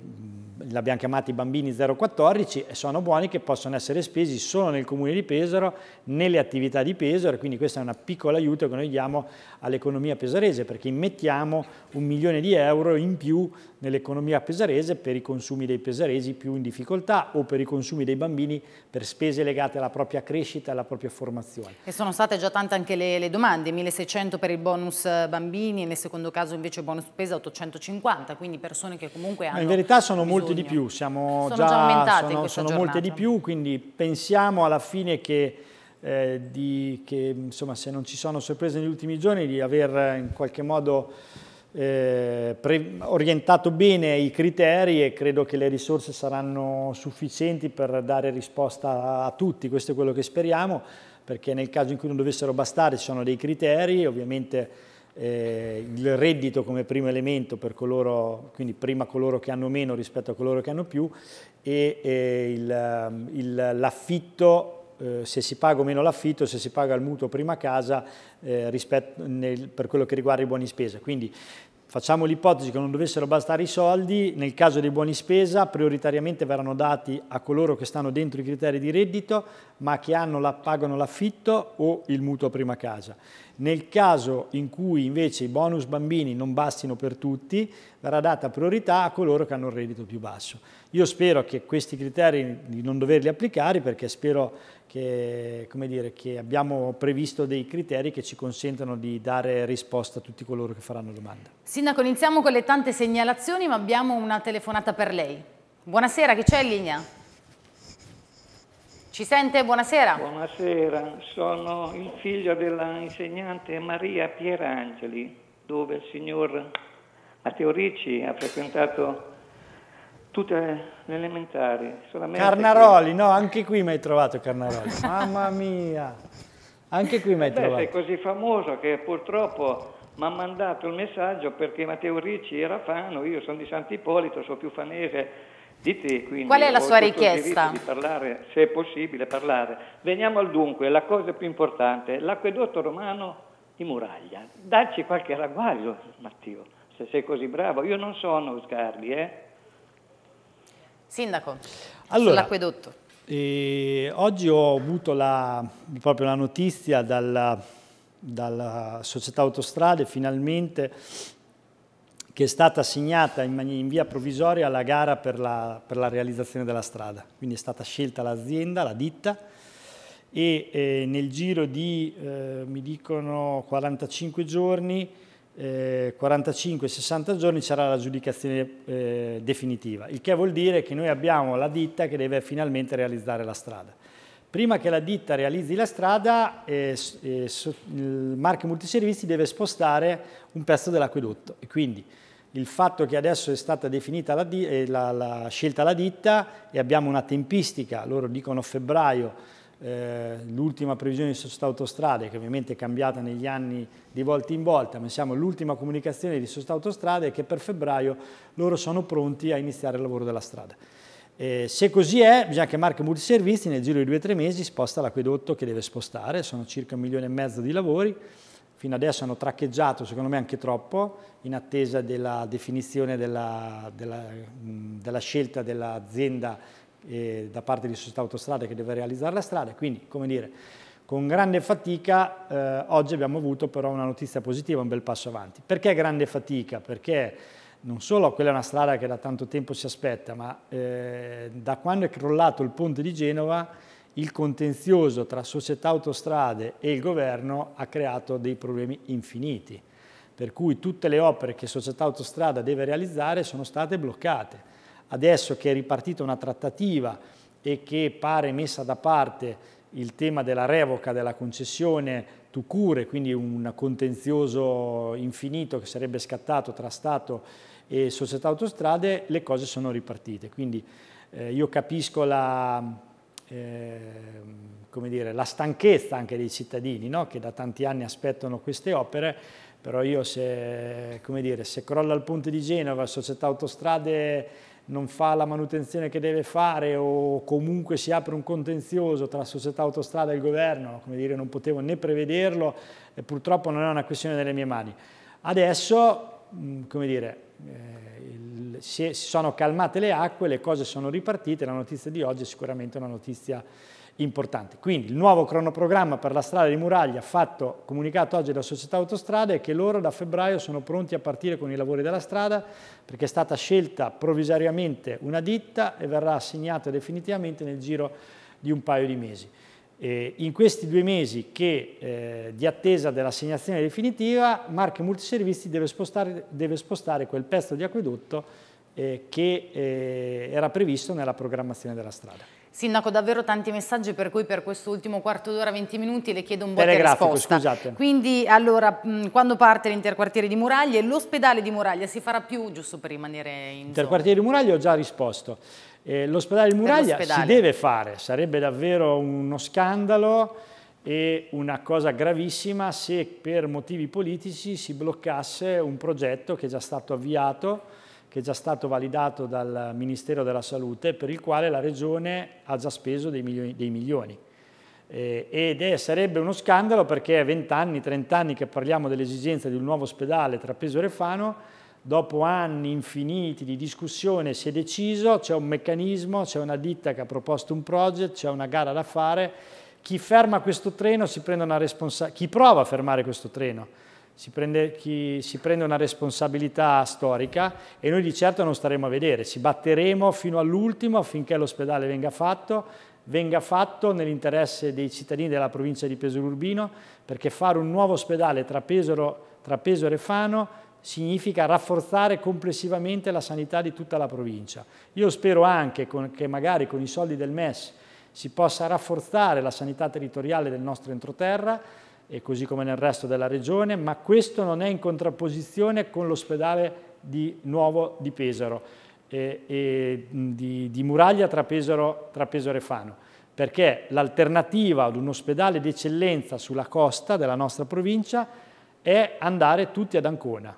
l'abbiamo chiamati bambini 014 e sono buoni che possono essere spesi solo nel comune di Pesaro, nelle attività di Pesaro e quindi questo è un piccolo aiuto che noi diamo all'economia pesarese perché immettiamo un milione di euro in più nell'economia pesarese per i consumi dei pesaresi più in difficoltà o per i consumi dei bambini per spese legate alla propria crescita e alla propria formazione. E sono state già tante anche le, le domande, 1600 per il bonus eh, bambini e nel secondo caso invece bonus spesa 850, quindi persone che comunque hanno... Ma in verità sono molto molte di più, siamo sono già, già sono, sono molte di più, quindi pensiamo alla fine che, eh, di, che insomma, se non ci sono sorprese negli ultimi giorni di aver eh, in qualche modo eh, orientato bene i criteri e credo che le risorse saranno sufficienti per dare risposta a tutti, questo è quello che speriamo, perché nel caso in cui non dovessero bastare ci sono dei criteri, ovviamente eh, il reddito come primo elemento per coloro, quindi prima coloro che hanno meno rispetto a coloro che hanno più e, e um, l'affitto eh, se si paga o meno l'affitto, se si paga il mutuo prima casa eh, rispetto nel, per quello che riguarda i buoni spesa. Quindi Facciamo l'ipotesi che non dovessero bastare i soldi, nel caso dei buoni spesa prioritariamente verranno dati a coloro che stanno dentro i criteri di reddito ma che la, pagano l'affitto o il mutuo prima casa. Nel caso in cui invece i bonus bambini non bastino per tutti, verrà data priorità a coloro che hanno il reddito più basso. Io spero che questi criteri di non doverli applicare perché spero che, come dire, che, abbiamo previsto dei criteri che ci consentono di dare risposta a tutti coloro che faranno domanda. Sindaco, iniziamo con le tante segnalazioni, ma abbiamo una telefonata per lei. Buonasera, chi c'è in linea? Ci sente? Buonasera. Buonasera, sono il figlio dell'insegnante Maria Pierangeli, dove il signor Matteo Ricci ha frequentato tutte le elementari. Carnaroli, che... no, anche qui mi hai trovato Carnaroli, [laughs] mamma mia, anche qui mi hai Beh, trovato. Sei così famoso che purtroppo mi ha mandato il messaggio perché Matteo Ricci era fano, io sono di Sant'Ippolito, sono più fanese di te, quindi Qual è la sua richiesta? Di parlare, se è possibile parlare. Veniamo al dunque, la cosa più importante, l'acquedotto romano di Muraglia. Dacci qualche ragguaglio, Matteo, se sei così bravo. Io non sono Sgarbi, eh? Sindaco, allora, sull'acquedotto. Eh, oggi ho avuto la, proprio la notizia dalla, dalla società autostrade finalmente che è stata assegnata in, in via provvisoria la gara per la, per la, realizzazione della strada. Quindi è stata scelta l'azienda, la ditta, e eh, nel giro di, eh, mi dicono, 45 giorni eh, 45-60 giorni sarà la giudicazione eh, definitiva, il che vuol dire che noi abbiamo la ditta che deve finalmente realizzare la strada. Prima che la ditta realizzi la strada, eh, eh so, il marchio multiservizi deve spostare un pezzo dell'acquedotto e quindi il fatto che adesso è stata definita la, eh, la, la scelta la ditta e abbiamo una tempistica, loro dicono febbraio eh, l'ultima previsione di società autostrade, che ovviamente è cambiata negli anni di volta in volta, ma siamo l'ultima comunicazione di società autostrade che per febbraio loro sono pronti a iniziare il lavoro della strada. Eh, se così è, bisogna che Marche Multiservizi nel giro di 2-3 mesi sposta l'acquedotto che deve spostare, sono circa un milione e mezzo di lavori, fino adesso hanno traccheggiato, secondo me anche troppo, in attesa della definizione della, della, della scelta dell'azienda eh, da parte di società autostrade che deve realizzare la strada, quindi come dire, con grande fatica eh, oggi abbiamo avuto però una notizia positiva, un bel passo avanti. Perché grande fatica? Perché non solo quella è una strada che da tanto tempo si aspetta, ma eh, da quando è crollato il ponte di Genova il contenzioso tra società autostrade e il governo ha creato dei problemi infiniti, per cui tutte le opere che società autostrada deve realizzare sono state bloccate Adesso che è ripartita una trattativa e che pare messa da parte il tema della revoca della concessione cure, quindi un contenzioso infinito che sarebbe scattato tra Stato e società autostrade, le cose sono ripartite. Quindi eh, io capisco la, eh, dire, la, stanchezza anche dei cittadini no? che da tanti anni aspettano queste opere, però io se, dire, se crolla il ponte di Genova, società autostrade non fa la manutenzione che deve fare o comunque si apre un contenzioso tra società autostrada e il governo, come dire non potevo né prevederlo e purtroppo non è una questione delle mie mani. Adesso, mm, come dire, eh, si, sono calmate le acque, le cose sono ripartite, la notizia di oggi è sicuramente una notizia importanti. Quindi il nuovo cronoprogramma per la strada di Muraglia fatto, comunicato oggi dalla società autostrada è che loro da febbraio sono pronti a partire con i lavori della strada perché è stata scelta provvisoriamente una ditta e verrà assegnata definitivamente nel giro di un paio di mesi. Eh, in questi due mesi che, eh, di attesa dell'assegnazione definitiva, Marche Multiservizi deve spostare, deve spostare quel pezzo di acquedotto eh, che eh, era previsto nella programmazione della strada. Sindaco, davvero tanti messaggi per cui per questo ultimo quarto d'ora, 20 minuti, le chiedo un botte Telegrafico, risposta. Scusate. Quindi, allora, mm, quando parte l'interquartiere di Muraglia l'ospedale di Muraglia si farà più, giusto per rimanere in Interquartiere di Muraglia ho già risposto. Eh, l'ospedale di Muraglia si deve fare, sarebbe davvero uno scandalo e una cosa gravissima se per motivi politici si bloccasse un progetto che è già stato avviato che è già stato validato dal Ministero della Salute per il quale la Regione ha già speso dei milioni. Dei milioni. Eh, ed è, sarebbe uno scandalo perché è 20 anni, 30 anni che parliamo dell'esigenza di un nuovo ospedale tra Peso e Refano, dopo anni infiniti di discussione si è deciso, c'è un meccanismo, c'è una ditta che ha proposto un progetto, c'è una gara da fare, chi ferma questo treno si prende una responsabilità, chi prova a fermare questo treno si prende, chi, si prende una responsabilità storica e noi di certo non staremo a vedere, ci batteremo fino all'ultimo affinché l'ospedale venga fatto venga fatto nell'interesse dei cittadini della provincia di Pesaro Urbino, perché fare un nuovo ospedale tra Pesaro, tra Pesaro, e Fano significa rafforzare complessivamente la sanità di tutta la provincia. Io spero anche con, che magari con i soldi del MES si possa rafforzare la sanità territoriale del nostro entroterra, e così come nel resto della regione, ma questo non è in contrapposizione con l'ospedale di nuovo di Pesaro e, e di, di, muraglia tra Pesaro, tra Pesaro e Fano, perché l'alternativa ad un ospedale d'eccellenza sulla costa della nostra provincia è andare tutti ad Ancona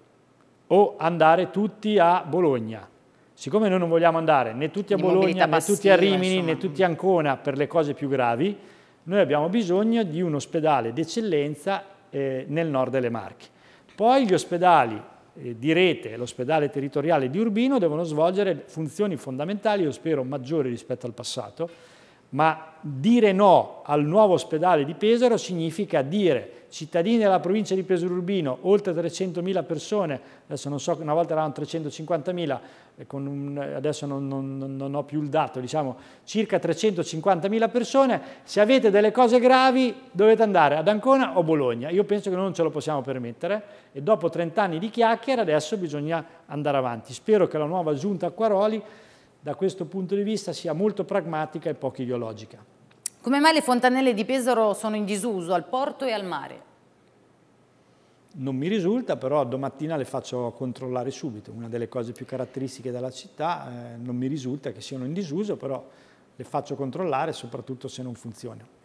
o andare tutti a Bologna. Siccome noi non vogliamo andare né tutti a Bologna, né tutti a Rimini, insomma. né tutti a Ancona per le cose più gravi, noi abbiamo bisogno di un ospedale d'eccellenza eh, nel nord delle Marche. Poi gli ospedali eh, di rete, l'ospedale territoriale di Urbino, devono svolgere funzioni fondamentali, io spero maggiori rispetto al passato, ma dire no al nuovo ospedale di Pesaro significa dire cittadini della provincia di Pesaro Urbino, oltre 300.000 persone, adesso non so, una volta erano 350.000, eh, un, adesso non, non, non, ho più il dato, diciamo circa 350.000 persone, se avete delle cose gravi dovete andare ad Ancona o Bologna, io penso che non ce lo possiamo permettere e dopo 30 anni di chiacchiere adesso bisogna andare avanti. Spero che la nuova giunta a Quaroli da questo punto di vista sia molto pragmatica e poco ideologica. Come mai le fontanelle di Pesaro sono in disuso al porto e al mare? Non mi risulta, però domattina le faccio controllare subito. Una delle cose più caratteristiche della città, eh, non mi risulta che siano in disuso, però le faccio controllare soprattutto se non funzionano.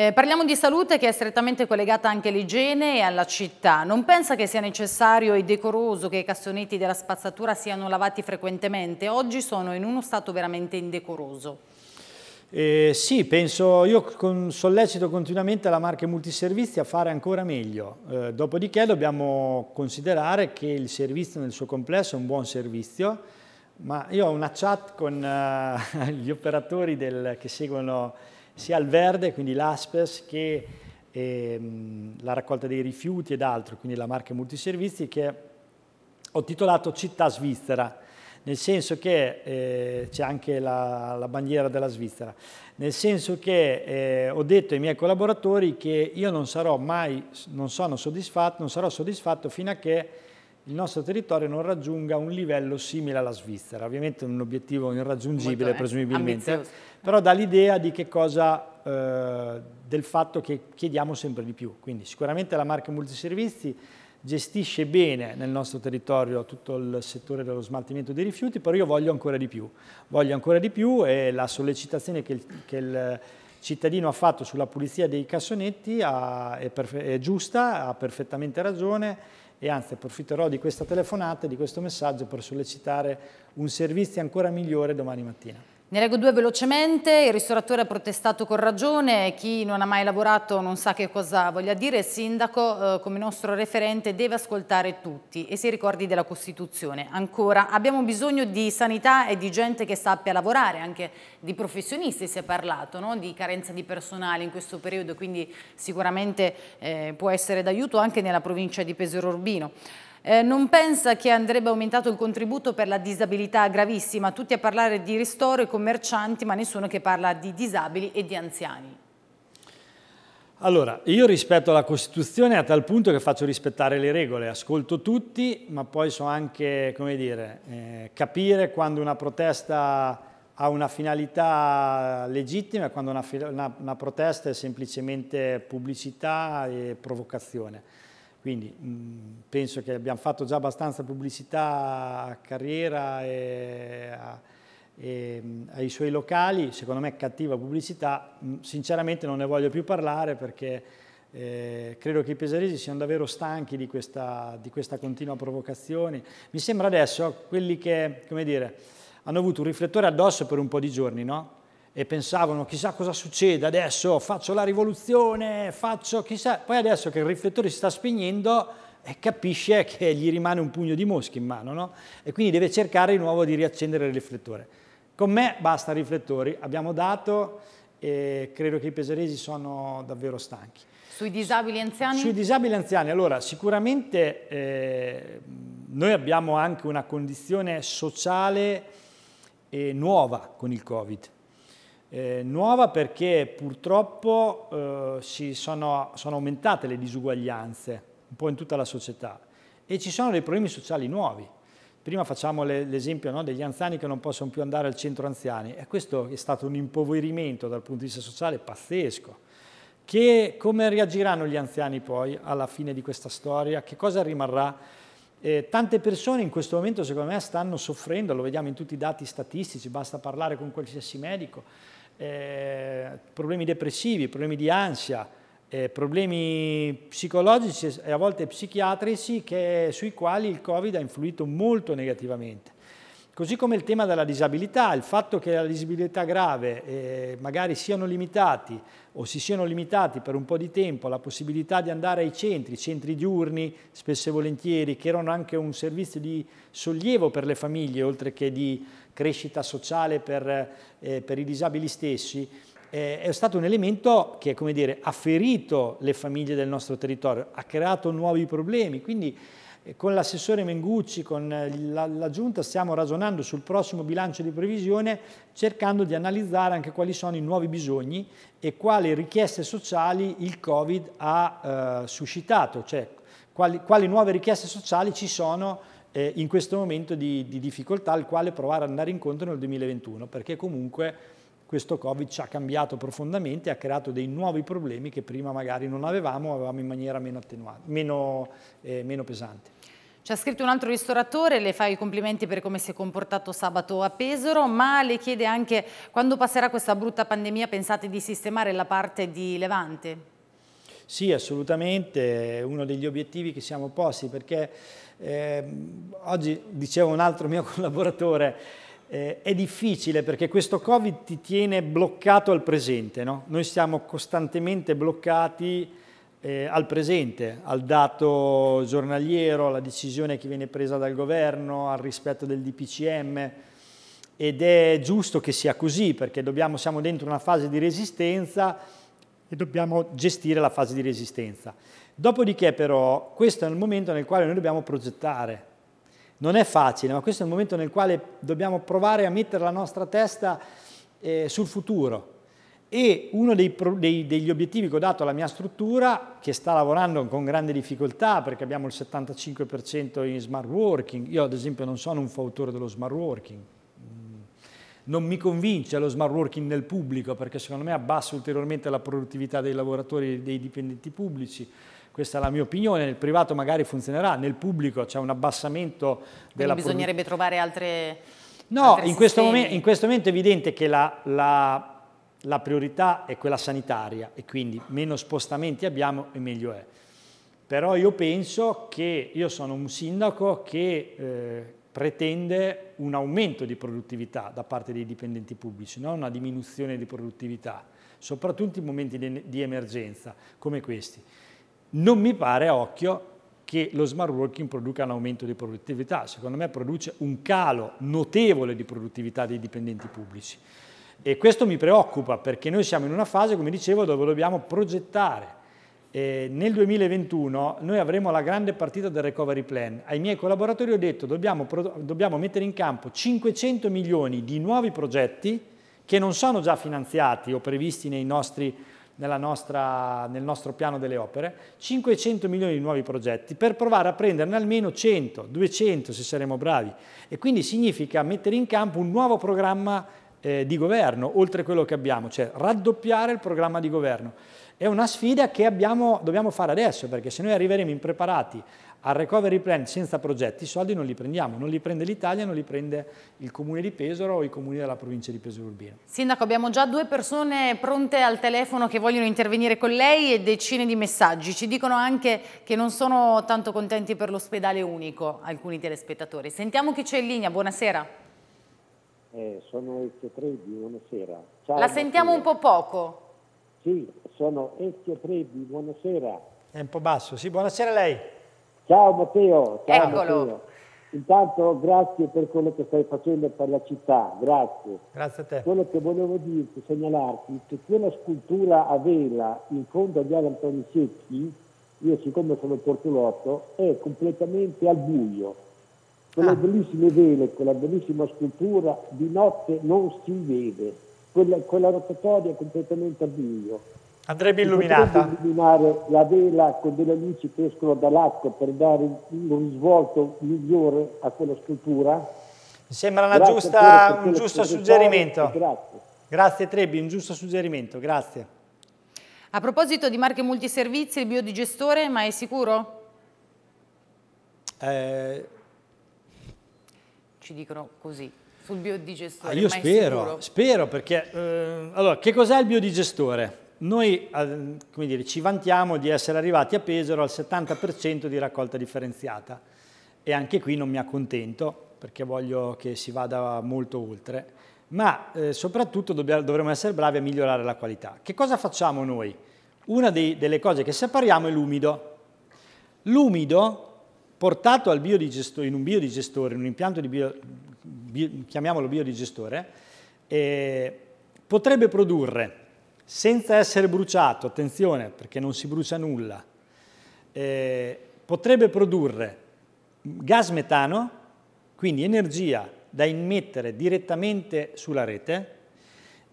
Eh, parliamo di salute che è strettamente collegata anche all'igiene e alla città. Non pensa che sia necessario e decoroso che i cassonetti della spazzatura siano lavati frequentemente? Oggi sono in uno stato veramente indecoroso. Eh, sì, penso, io con, sollecito continuamente la marca multiservizi a fare ancora meglio. Eh, dopodiché dobbiamo considerare che il servizio nel suo complesso è un buon servizio, ma io ho una chat con eh, [laughs] gli operatori del, che seguono sia il verde, quindi l'ASPES, che ehm, la raccolta dei rifiuti ed altro, quindi la marca multiservizi, che ho titolato Città Svizzera, nel senso che eh, c'è anche la, la, bandiera della Svizzera, nel senso che eh, ho detto ai miei collaboratori che io non sarò mai, non sono soddisfatto, non sarò soddisfatto fino a che il nostro territorio non raggiunga un livello simile alla Svizzera. Ovviamente è un obiettivo irraggiungibile eh, presumibilmente, ambizioso. però dà l'idea di che cosa, eh, del fatto che chiediamo sempre di più. Quindi sicuramente la marca Multiservizi gestisce bene nel nostro territorio tutto il settore dello smaltimento dei rifiuti, però io voglio ancora di più. Voglio ancora di più e la sollecitazione che il, che il cittadino ha fatto sulla pulizia dei cassonetti ha, è, è giusta, ha perfettamente ragione e anzi approfitterò di questa telefonata, e di questo messaggio per sollecitare un servizio ancora migliore domani mattina. Ne leggo due velocemente, il ristoratore ha protestato con ragione, chi non ha mai lavorato non sa che cosa voglia dire, il sindaco eh, come nostro referente deve ascoltare tutti e si ricordi della Costituzione. Ancora, abbiamo bisogno di sanità e di gente che sappia lavorare, anche di professionisti si è parlato, no? di carenza di personale in questo periodo, quindi sicuramente eh, può essere d'aiuto anche nella provincia di Pesaro Urbino. Eh, non pensa che andrebbe aumentato il contributo per la disabilità gravissima? Tutti a parlare di ristoro e commercianti, ma nessuno che parla di disabili e di anziani. Allora, io rispetto la Costituzione a tal punto che faccio rispettare le regole, ascolto tutti, ma poi so anche, come dire, eh, capire quando una protesta ha una finalità legittima e quando una, una, una protesta è semplicemente pubblicità e provocazione. Quindi mh, mm, penso che abbiamo fatto già abbastanza pubblicità a Carriera e, a, e mm, ai suoi locali, secondo me cattiva pubblicità, mm, sinceramente non ne voglio più parlare perché eh, credo che i pesaresi siano davvero stanchi di questa, di questa continua provocazione. Mi sembra adesso quelli che, come dire, hanno avuto un riflettore addosso per un po' di giorni, no? e pensavano chissà cosa succede adesso, faccio la rivoluzione, faccio chissà. Poi adesso che il riflettore si sta spegnendo eh, capisce che gli rimane un pugno di mosche in mano no? e quindi deve cercare di nuovo di riaccendere il riflettore. Con me basta riflettori, abbiamo dato e credo che i pesaresi sono davvero stanchi. Sui disabili anziani? Sui disabili anziani, allora sicuramente eh, noi abbiamo anche una condizione sociale eh, nuova con il Covid eh, nuova perché purtroppo eh, sono, sono aumentate le disuguaglianze un po' in tutta la società e ci sono dei problemi sociali nuovi. Prima facciamo l'esempio le, no, degli anziani che non possono più andare al centro anziani e questo è stato un impoverimento dal punto di vista sociale pazzesco. Che, come reagiranno gli anziani poi alla fine di questa storia? Che cosa rimarrà? Eh, tante persone in questo momento secondo me stanno soffrendo, lo vediamo in tutti i dati statistici, basta parlare con qualsiasi medico eh, problemi depressivi, problemi di ansia, eh, problemi psicologici e a volte psichiatrici che, sui quali il Covid ha influito molto negativamente. Così come il tema della disabilità, il fatto che la disabilità grave eh, magari siano limitati o si siano limitati per un po' di tempo la possibilità di andare ai centri, centri diurni spesso e volentieri, che erano anche un servizio di sollievo per le famiglie, oltre che di crescita sociale per, eh, per i disabili stessi, eh, è stato un elemento che come dire, ha ferito le famiglie del nostro territorio, ha creato nuovi problemi. Quindi con l'assessore Mengucci, con eh, la, la Giunta, stiamo ragionando sul prossimo bilancio di previsione cercando di analizzare anche quali sono i nuovi bisogni e quali richieste sociali il Covid ha eh, suscitato, cioè quali, quali, nuove richieste sociali ci sono eh, in questo momento di, di difficoltà al quale provare ad andare incontro nel 2021, perché comunque questo Covid ci ha cambiato profondamente, e ha creato dei nuovi problemi che prima magari non avevamo, avevamo in maniera meno, meno, eh, meno pesante. Ci ha scritto un altro ristoratore, le fa i complimenti per come si è comportato sabato a Pesaro, ma le chiede anche quando passerà questa brutta pandemia pensate di sistemare la parte di Levante? Sì, assolutamente, è uno degli obiettivi che siamo posti perché eh, oggi, diceva un altro mio [laughs] collaboratore, eh, è difficile perché questo Covid ti tiene bloccato al presente, no? noi siamo costantemente bloccati eh, al presente, al dato giornaliero, alla decisione che viene presa dal governo, al rispetto del DPCM ed è giusto che sia così perché dobbiamo, siamo dentro una fase di resistenza e dobbiamo gestire la fase di resistenza. Dopodiché però questo è il momento nel quale noi dobbiamo progettare. Non è facile, ma questo è il momento nel quale dobbiamo provare a mettere la nostra testa eh, sul futuro e uno dei, dei, degli obiettivi che ho dato alla mia struttura, che sta lavorando con grande difficoltà perché abbiamo il 75% in smart working, io ad esempio non sono un fautore dello smart working, mm. non mi convince lo smart working nel pubblico perché secondo me abbassa ulteriormente la produttività dei lavoratori e dei dipendenti pubblici, questa è la mia opinione, nel privato magari funzionerà, nel pubblico c'è un abbassamento Quindi della... Quindi bisognerebbe trovare altre... No, in questo, momento, in questo, momento, è evidente che la, la la priorità è quella sanitaria e quindi meno spostamenti abbiamo e meglio è. Però io penso che io sono un sindaco che eh, pretende un aumento di produttività da parte dei dipendenti pubblici, non una diminuzione di produttività, soprattutto in momenti di, di emergenza come questi. Non mi pare occhio che lo smart working produca un aumento di produttività, secondo me produce un calo notevole di produttività dei dipendenti pubblici. E questo mi preoccupa perché noi siamo in una fase, come dicevo, dove dobbiamo progettare. E nel 2021 noi avremo la grande partita del recovery plan. Ai miei collaboratori ho detto dobbiamo, dobbiamo mettere in campo 500 milioni di nuovi progetti che non sono già finanziati o previsti nostri, nostra, nel nostro piano delle opere, 500 milioni di nuovi progetti per provare a prenderne almeno 100, 200 se saremo bravi. E quindi significa mettere in campo un nuovo programma eh, di governo, oltre quello che abbiamo, cioè raddoppiare il programma di governo. È una sfida che abbiamo, dobbiamo fare adesso, perché se noi arriveremo impreparati al recovery plan senza progetti, i soldi non li prendiamo, non li prende l'Italia, non li prende il comune di Pesaro o i comuni della provincia di Pesaro Urbino. Sindaco, abbiamo già due persone pronte al telefono che vogliono intervenire con lei e decine di messaggi. Ci dicono anche che non sono tanto contenti per l'ospedale unico alcuni telespettatori. Sentiamo chi c'è in linea, buonasera. Eh, sono Ezio Trebbi, buonasera. Ciao, La sentiamo Mattia. un po' poco. Sì, sono Ezio Trebbi, buonasera. È un po' basso, sì, buonasera a lei. Ciao Matteo, ciao Eccolo. Matteo. Intanto grazie per quello che stai facendo per la città, grazie. Grazie a te. Quello che volevo dirti, segnalarti, che quella scultura a vela in fondo a Viale Antoni Secchi, io siccome sono portolotto, è completamente al buio quelle ah. bellissime vele, quella bellissima scultura, di notte non si vede, quella, quella rotatoria è completamente a buio. Andrebbe illuminata. Andrebbe illuminare la vela con delle luci che escono dall'acqua per dare un risvolto migliore a quella scultura? Mi sembra giusta, un giusto suggerimento. Grazie. Grazie Trebbi, un giusto suggerimento, grazie. A proposito di marche multiservizi, il biodigestore, ma è sicuro? Eh, ci dicono così sul biodigestore? Ah, io spero, spero perché eh, allora che cos'è il biodigestore? Noi come dire, ci vantiamo di essere arrivati a Pesaro al 70% di raccolta differenziata e anche qui non mi accontento perché voglio che si vada molto oltre, ma eh, soprattutto dobbiamo, dovremo essere bravi a migliorare la qualità. Che cosa facciamo noi? Una dei, delle cose che separiamo è l'umido. L'umido portato biodigesto, in un biodigestore, in un impianto di bio, bio, chiamiamolo biodigestore, eh, potrebbe produrre senza essere bruciato, attenzione perché non si brucia nulla, eh, potrebbe produrre gas metano, quindi energia da immettere direttamente sulla rete,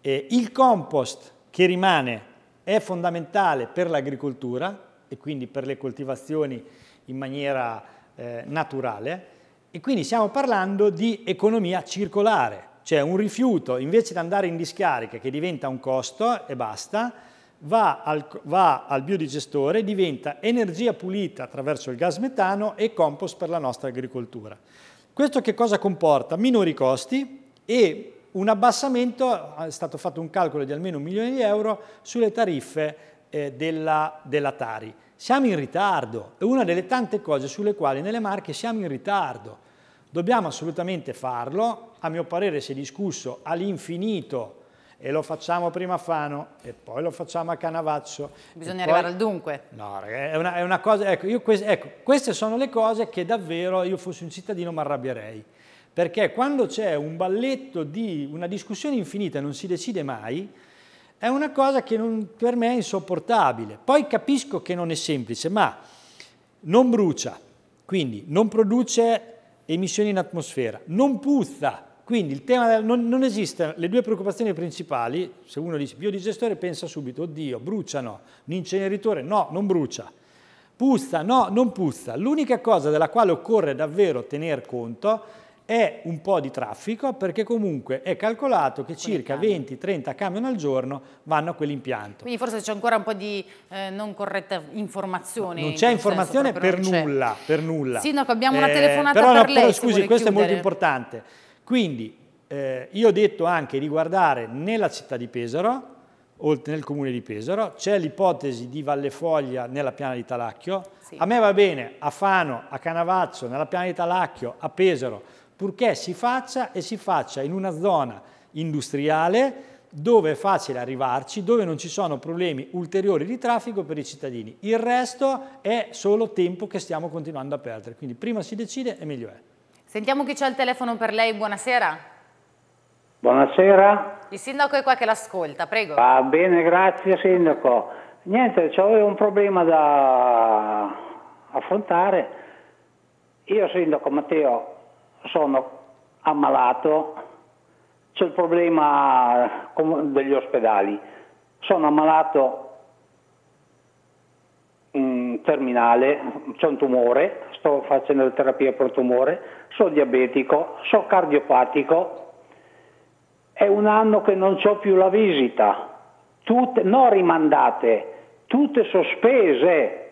eh, il compost che rimane è fondamentale per l'agricoltura e quindi per le coltivazioni in maniera eh, naturale e quindi stiamo parlando di economia circolare, cioè un rifiuto invece di andare in discarica che diventa un costo e basta, va al, va al biodigestore, diventa energia pulita attraverso il gas metano e compost per la nostra agricoltura. Questo che cosa comporta? Minori costi e un abbassamento, è stato fatto un calcolo di almeno un milione di euro, sulle tariffe eh, della, della Tari. Siamo in ritardo, è una delle tante cose sulle quali nelle Marche siamo in ritardo. Dobbiamo assolutamente farlo, a mio parere si è discusso all'infinito e lo facciamo prima a Fano e poi lo facciamo a Canavaccio. Bisogna arrivare al dunque. No, è una, è una cosa, ecco, io, ecco, queste sono le cose che davvero io fossi un cittadino mi arrabbierei, perché quando c'è un balletto di una discussione infinita e non si decide mai, è una cosa che non, per me è insopportabile. Poi capisco che non è semplice, ma non brucia, quindi non produce emissioni in atmosfera, non puzza, quindi il tema del, non, non esiste, le due preoccupazioni principali, se uno dice biodigestore pensa subito, oddio, bruciano, un inceneritore, no, non brucia, puzza, no, non puzza. L'unica cosa della quale occorre davvero tener conto è è un po' di traffico perché comunque è calcolato che circa 20-30 camion al giorno vanno a quell'impianto. Quindi forse c'è ancora un po' di eh, non corretta informazione. non c'è in informazione per nulla, per nulla, Sindaco, sì, abbiamo una eh, telefonata eh, però, per no, lei. Però scusi, questo chiudere. è molto importante. Quindi eh, io ho detto anche di guardare nella città di Pesaro, oltre nel comune di Pesaro, c'è l'ipotesi di Vallefoglia nella piana di Talacchio, sì. a me va bene a Fano, a Canavazzo, nella piana di Talacchio, a Pesaro, purché si faccia e si faccia in una zona industriale dove è facile arrivarci, dove non ci sono problemi ulteriori di traffico per i cittadini. Il resto è solo tempo che stiamo continuando a perdere, quindi prima si decide e meglio è. Sentiamo chi c'è al telefono per lei, buonasera. Buonasera. Il sindaco è qua che l'ascolta, prego. Va bene, grazie sindaco. Niente, avevo un problema da affrontare. Io sindaco Matteo sono ammalato, c'è il problema degli ospedali, sono ammalato terminale, c'è un tumore, sto facendo la terapia per tumore, sono diabetico, sono cardiopatico, è un anno che non ho più la visita, tutte, non rimandate, tutte sospese,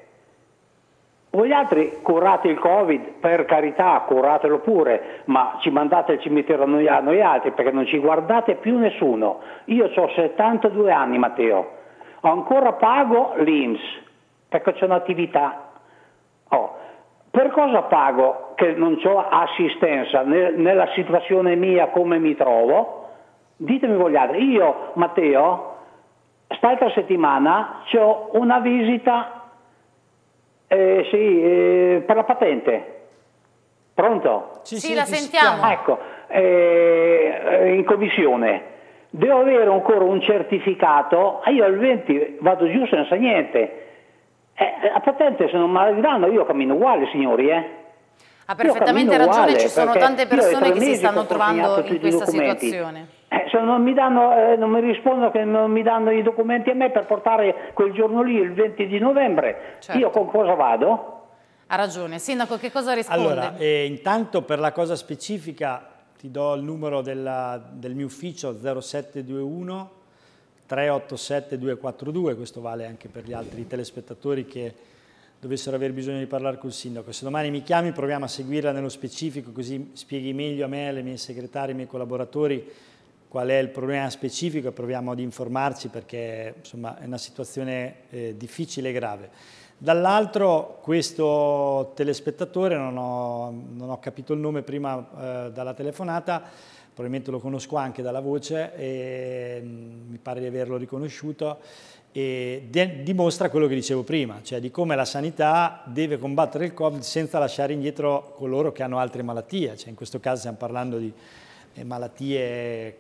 voi altri curate il Covid, per carità, curatelo pure, ma ci mandate al cimitero a noi, a noi altri perché non ci guardate più nessuno. Io ho 72 anni, Matteo, ancora pago l'INS perché c'è un'attività. Oh. Per cosa pago che non ho assistenza nella situazione mia come mi trovo? Ditemi voi altri. Io, Matteo, quest'altra settimana ho una visita eh, sì, eh, per la patente. Pronto? Sì, sì, sì la sentiamo. Ecco, eh, in commissione. Devo avere ancora un certificato, io al 20 vado giù senza niente. Eh, la patente se non me la diranno io cammino uguale, signori, eh. Ha perfettamente ragione, uguale, ci sono tante persone che si stanno trovando in questa situazione. Eh, se non mi, danno, eh, non mi rispondono che non mi danno i documenti a me per portare quel giorno lì, il 20 di novembre, certo. io con cosa vado? Ha ragione. Sindaco, che cosa risponde? Allora, eh, intanto per la cosa specifica ti do il numero della, del mio ufficio 0721 387 242, questo vale anche per gli altri telespettatori che dovessero aver bisogno di parlare col sindaco. Se domani mi chiami proviamo a seguirla nello specifico così spieghi meglio a me, alle mie segretarie, ai miei collaboratori qual è il problema specifico e proviamo ad informarci perché insomma, è una situazione eh, difficile e grave. Dall'altro questo telespettatore, non ho, non ho, capito il nome prima eh, dalla telefonata, probabilmente lo conosco anche dalla voce, e, mh, mm, mi pare di averlo riconosciuto, e de, dimostra quello che dicevo prima, cioè di come la sanità deve combattere il Covid senza lasciare indietro coloro che hanno altre malattie, cioè in questo caso stiamo parlando di malattie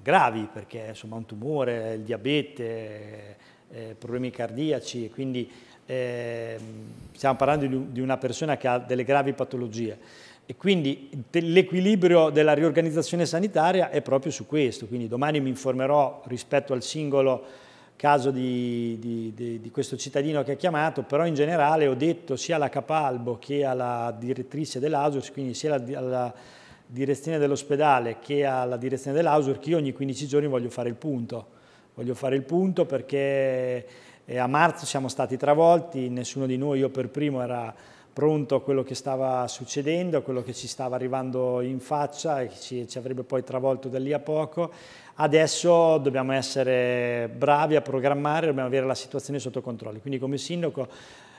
gravi, perché insomma un tumore, il diabete, eh, problemi cardiaci, quindi ehm, stiamo parlando di, una persona che ha delle gravi patologie. E quindi l'equilibrio della riorganizzazione sanitaria è proprio su questo, quindi domani mi informerò rispetto al singolo caso di, di, di, di, questo cittadino che ha chiamato, però in generale ho detto sia alla Capalbo che alla direttrice dell'Asos, quindi sia alla, alla direzione dell'ospedale che alla direzione dell'Ausur che io ogni 15 giorni voglio fare il punto. Voglio fare il punto perché eh, a marzo siamo stati travolti, nessuno di noi, io per primo, era pronto a quello che stava succedendo, a quello che ci stava arrivando in faccia e che ci, ci avrebbe poi travolto da lì a poco. Adesso dobbiamo essere bravi a programmare, dobbiamo avere la situazione sotto controllo. Quindi come sindaco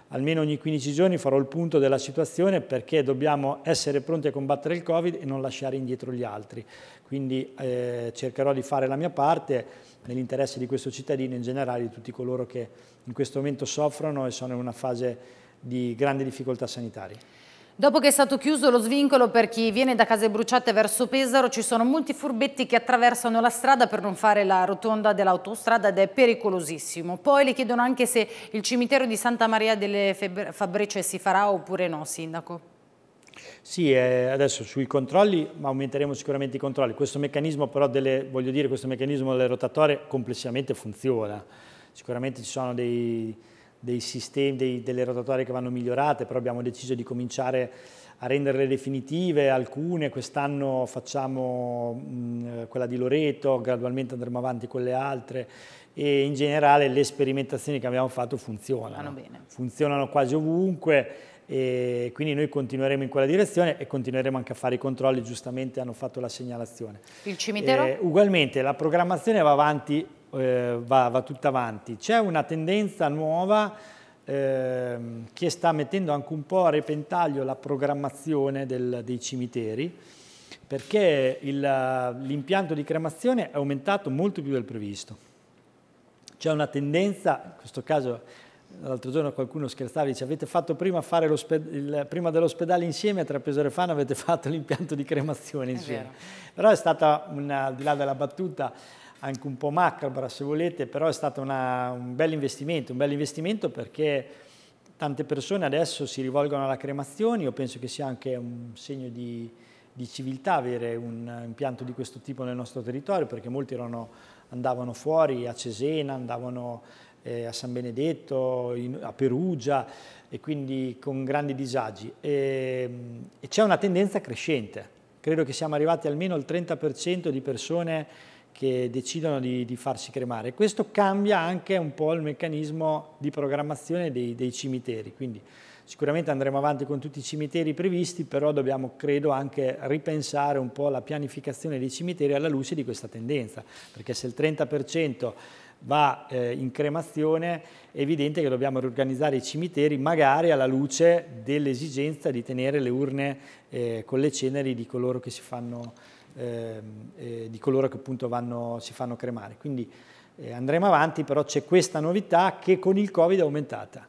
almeno ogni 15 giorni farò il punto della situazione perché dobbiamo essere pronti a combattere il Covid e non lasciare indietro gli altri. Quindi eh, cercherò di fare la mia parte nell'interesse di questo cittadino e in generale di tutti coloro che in questo momento soffrono e sono in una fase di grande difficoltà sanitarie. Dopo che è stato chiuso lo svincolo per chi viene da Case Bruciate verso Pesaro, ci sono molti furbetti che attraversano la strada per non fare la rotonda dell'autostrada ed è pericolosissimo. Poi le chiedono anche se il cimitero di Santa Maria delle Fabrece si farà oppure no, Sindaco. Sì, eh, adesso sui controlli aumenteremo sicuramente i controlli. Questo meccanismo però delle, voglio dire, questo meccanismo delle rotatorie complessivamente funziona. Sicuramente ci sono dei dei sistemi, dei, delle rotatorie che vanno migliorate, però abbiamo deciso di cominciare a renderle definitive, alcune quest'anno facciamo mh, eh, quella di Loreto, gradualmente andremo avanti con le altre e in generale le sperimentazioni che abbiamo fatto funzionano, funzionano quasi ovunque e quindi noi continueremo in quella direzione e continueremo anche a fare i controlli, giustamente hanno fatto la segnalazione. Il cimitero? Eh, ugualmente la programmazione va avanti eh, va, va tutta avanti. C'è una tendenza nuova eh, che sta mettendo anche un po' a repentaglio la programmazione del, dei cimiteri, perché l'impianto di cremazione è aumentato molto più del previsto. C'è una tendenza, in questo caso l'altro giorno qualcuno scherzava, dice avete fatto prima, il, prima dell'ospedale insieme, a tre Fano avete [laughs] fatto l'impianto di cremazione insieme. È Però è stata, una, al di là della battuta, anche un po' macabra se volete, però è stato una, un bel investimento, un bel investimento perché tante persone adesso si rivolgono alla cremazione, io penso che sia anche un segno di, di civiltà avere un impianto di questo tipo nel nostro territorio, perché molti erano, andavano fuori a Cesena, andavano eh, a San Benedetto, in, a Perugia, e quindi con grandi disagi. e, ehm, e c'è una tendenza crescente, credo che siamo arrivati almeno al 30% di persone che decidono di, di, farsi cremare. Questo cambia anche un po' il meccanismo di programmazione dei, dei, cimiteri, quindi sicuramente andremo avanti con tutti i cimiteri previsti, però dobbiamo, credo, anche ripensare un po' la pianificazione dei cimiteri alla luce di questa tendenza, perché se il 30% va eh, in cremazione, è evidente che dobbiamo riorganizzare i cimiteri magari alla luce dell'esigenza di tenere le urne eh, con le ceneri di coloro che si fanno eh, di coloro che appunto vanno, si fanno cremare. Quindi eh, andremo avanti, però c'è questa novità che con il Covid è aumentata,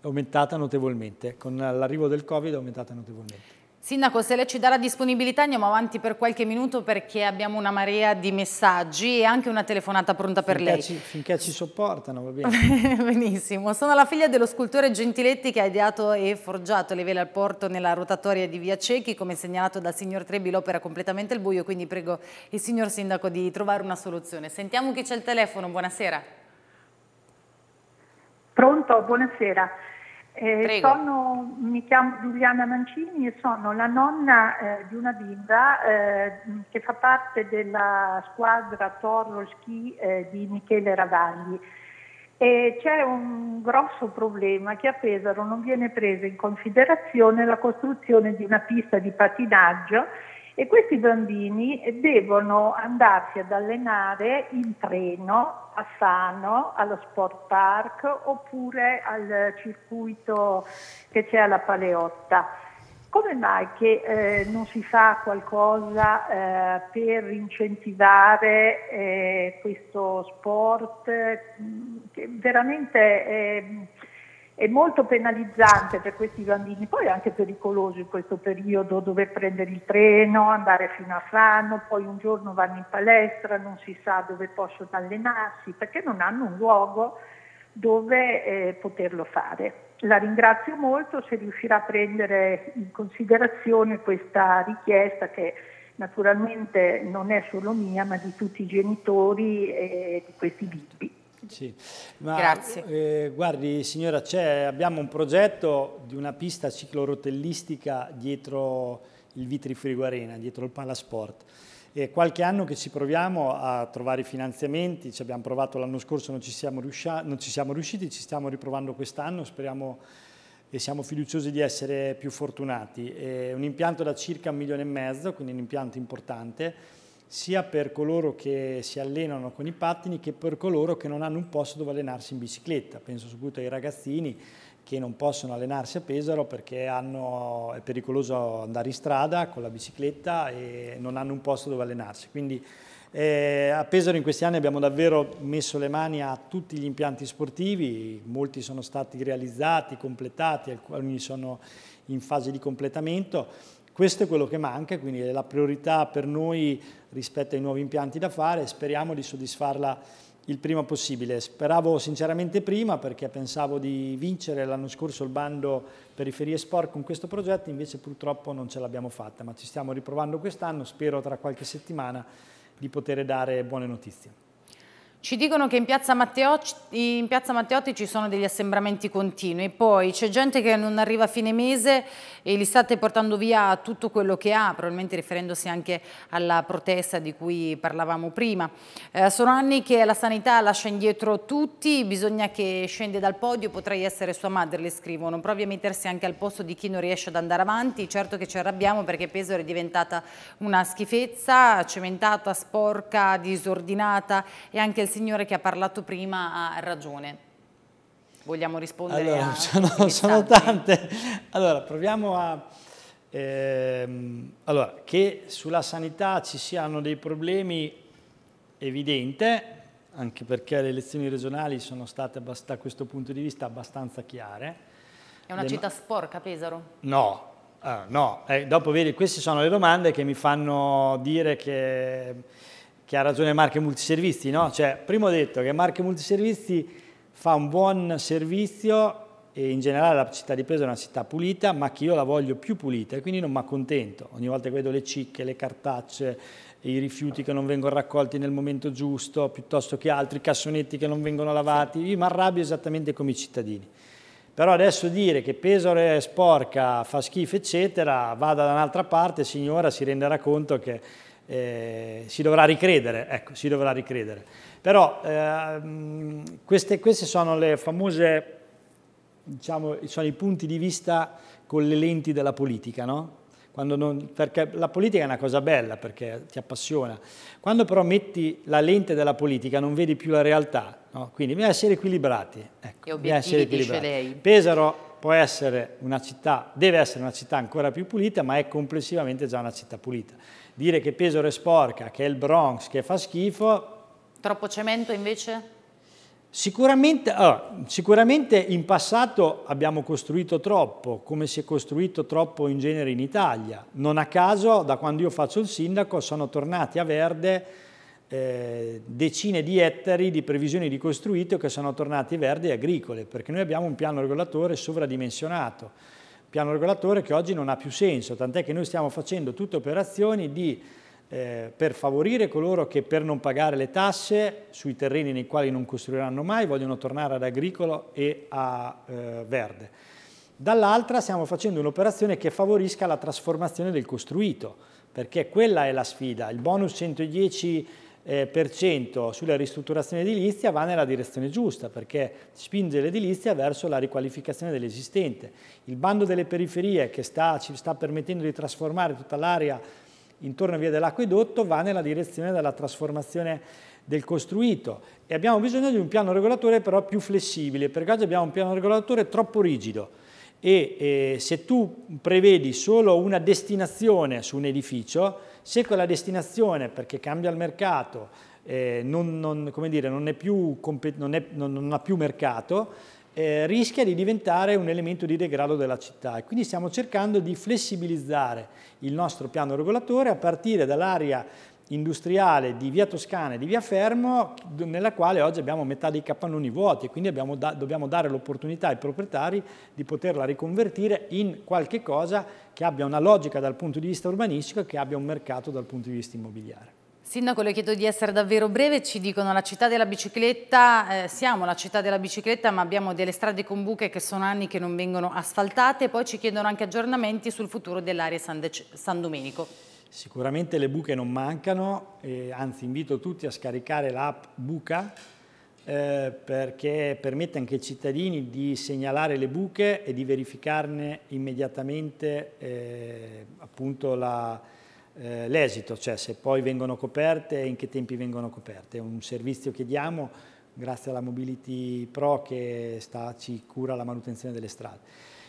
è aumentata notevolmente, con l'arrivo del Covid è aumentata notevolmente. Sindaco, se lei ci dà la disponibilità andiamo avanti per qualche minuto perché abbiamo una marea di messaggi e anche una telefonata pronta per finché lei. Ci, finché ci sopportano, va bene. [laughs] Benissimo. Sono la figlia dello scultore Gentiletti che ha ideato e forgiato le vele al porto nella rotatoria di Via Cecchi. Come segnalato dal signor Trebi l'opera completamente al buio, quindi prego il signor Sindaco di trovare una soluzione. Sentiamo chi c'è al telefono. Buonasera. Pronto, buonasera. Eh, sono, mi chiamo Giuliana Mancini e sono la nonna eh, di una bimba eh, che fa parte della squadra Torro Ski eh, di Michele Ravagli. E c'è un grosso problema che a Pesaro non viene presa in considerazione la costruzione di una pista di patinaggio e questi bambini devono andarsi ad allenare in treno a Fano, allo sport park oppure al circuito che c'è alla Paleotta. Come mai che eh, non si fa qualcosa eh, per incentivare eh, questo sport mm, che veramente è molto penalizzante per questi bambini, poi è anche pericoloso in questo periodo dover prendere il treno, andare fino a Fano, poi un giorno vanno in palestra, non si sa dove possono allenarsi, perché non hanno un luogo dove eh, poterlo fare. La ringrazio molto se riuscirà a prendere in considerazione questa richiesta che naturalmente non è solo mia, ma di tutti i genitori e eh, di questi bimbi. Sì. Ma, Grazie. Eh, guardi signora, abbiamo un progetto di una pista ciclorotellistica dietro il Vitri Arena, dietro il Palasport. È qualche anno che ci proviamo a trovare i finanziamenti, ci abbiamo provato l'anno scorso, non ci, siamo non ci siamo riusciti, ci stiamo riprovando quest'anno, speriamo e siamo fiduciosi di essere più fortunati. È un impianto da circa un milione e mezzo, quindi un impianto importante, sia per coloro che si allenano con i pattini che per coloro che non hanno un posto dove allenarsi in bicicletta. Penso soprattutto ai ragazzini che non possono allenarsi a Pesaro perché hanno, è pericoloso andare in strada con la bicicletta e non hanno un posto dove allenarsi. Quindi eh, a Pesaro in questi anni abbiamo davvero messo le mani a tutti gli impianti sportivi, molti sono stati realizzati, completati, alcuni sono in fase di completamento questo è quello che manca, quindi è la priorità per noi rispetto ai nuovi impianti da fare e speriamo di soddisfarla il prima possibile. Speravo sinceramente prima perché pensavo di vincere l'anno scorso il bando Periferie Sport con questo progetto, invece purtroppo non ce l'abbiamo fatta, ma ci stiamo riprovando quest'anno, spero tra qualche settimana di poter dare buone notizie. Ci dicono che in piazza, Matteotti, in piazza, Matteotti ci sono degli assembramenti continui, poi c'è gente che non arriva a fine mese e li state portando via tutto quello che ha, probabilmente riferendosi anche alla protesta di cui parlavamo prima. Eh, sono anni che la sanità lascia indietro tutti, bisogna che scende dal podio, potrei essere sua madre, le scrivono. Provi a mettersi anche al posto di chi non riesce ad andare avanti, certo che ci arrabbiamo perché Pesaro è diventata una schifezza, cementata, sporca, disordinata e anche il signore che ha parlato prima ha ragione? Vogliamo rispondere allora, a sono, sono tante. Allora, proviamo a... Ehm, allora, che sulla sanità ci siano dei problemi evidente, anche perché le elezioni regionali sono state da questo punto di vista abbastanza chiare. È una le città sporca Pesaro? No, ah, no. Eh, dopo vedi, queste sono le domande che mi fanno dire che che ha ragione Marche Multiservizi, no? Cioè, prima ho detto che Marche Multiservizi fa un buon servizio e in generale la città di Pesaro è una città pulita, ma che io la voglio più pulita e quindi non mi accontento. Ogni volta che vedo le cicche, le cartacce, i rifiuti che non vengono raccolti nel momento giusto, piuttosto che altri cassonetti che non vengono lavati, io mi arrabbio esattamente come i cittadini. Però adesso dire che Pesaro è sporca, fa schifo, eccetera, vada da un'altra parte, signora, si renderà conto che eh, si dovrà ricredere, ecco, si dovrà ricredere. Però eh, queste, queste, sono le famose, diciamo, sono i punti di vista con le lenti della politica, no? Non, perché la politica è una cosa bella perché ti appassiona. Quando però metti la lente della politica non vedi più la realtà, no? quindi bisogna essere equilibrati. Ecco, bisogna essere equilibrati. Pesaro può essere una città, deve essere una città ancora più pulita, ma è complessivamente già una città pulita. Dire che Pesaro è sporca, che è il Bronx, che fa schifo... Troppo cemento invece? Sicuramente, uh, sicuramente, in passato abbiamo costruito troppo, come si è costruito troppo in genere in Italia. Non a caso, da quando io faccio il sindaco, sono tornati a verde eh, decine di ettari di previsioni di costruito che sono tornati verdi e agricole, perché noi abbiamo un piano regolatore sovradimensionato piano regolatore che oggi non ha più senso, tant'è che noi stiamo facendo tutte operazioni di, eh, per favorire coloro che per non pagare le tasse sui terreni nei quali non costruiranno mai vogliono tornare ad agricolo e a eh, verde. Dall'altra stiamo facendo un'operazione che favorisca la trasformazione del costruito, perché quella è la sfida. Il bonus 110 10% eh, sulla ristrutturazione edilizia va nella direzione giusta perché spinge l'edilizia verso la riqualificazione dell'esistente. Il bando delle periferie che sta, ci sta permettendo di trasformare tutta l'area intorno a via dell'acquedotto va nella direzione della trasformazione del costruito e abbiamo bisogno di un piano regolatore però più flessibile perché oggi abbiamo un piano regolatore troppo rigido e eh, se tu prevedi solo una destinazione su un edificio se quella destinazione, perché cambia il mercato, eh, non, non, dire, non, è più, non, è, non ha più mercato, eh, rischia di diventare un elemento di degrado della città e quindi stiamo cercando di flessibilizzare il nostro piano regolatore a partire dall'area industriale di via Toscana e di via Fermo, nella quale oggi abbiamo metà dei capannoni vuoti e quindi da, dobbiamo dare l'opportunità ai proprietari di poterla riconvertire in qualche cosa che abbia una logica dal punto di vista urbanistico e che abbia un mercato dal punto di vista immobiliare. Sindaco, le chiedo di essere davvero breve, ci dicono la città della bicicletta, eh, siamo la città della bicicletta ma abbiamo delle strade con buche che sono anni che non vengono asfaltate, poi ci chiedono anche aggiornamenti sul futuro dell'area San, San Domenico. Sicuramente le buche non mancano, anzi invito tutti a scaricare l'app Buca eh, perché permette anche ai cittadini di segnalare le buche e di verificarne immediatamente eh, eh l'esito, eh, cioè se poi vengono coperte e in che tempi vengono coperte. È un servizio che diamo grazie alla Mobility Pro che sta, ci cura la manutenzione delle strade.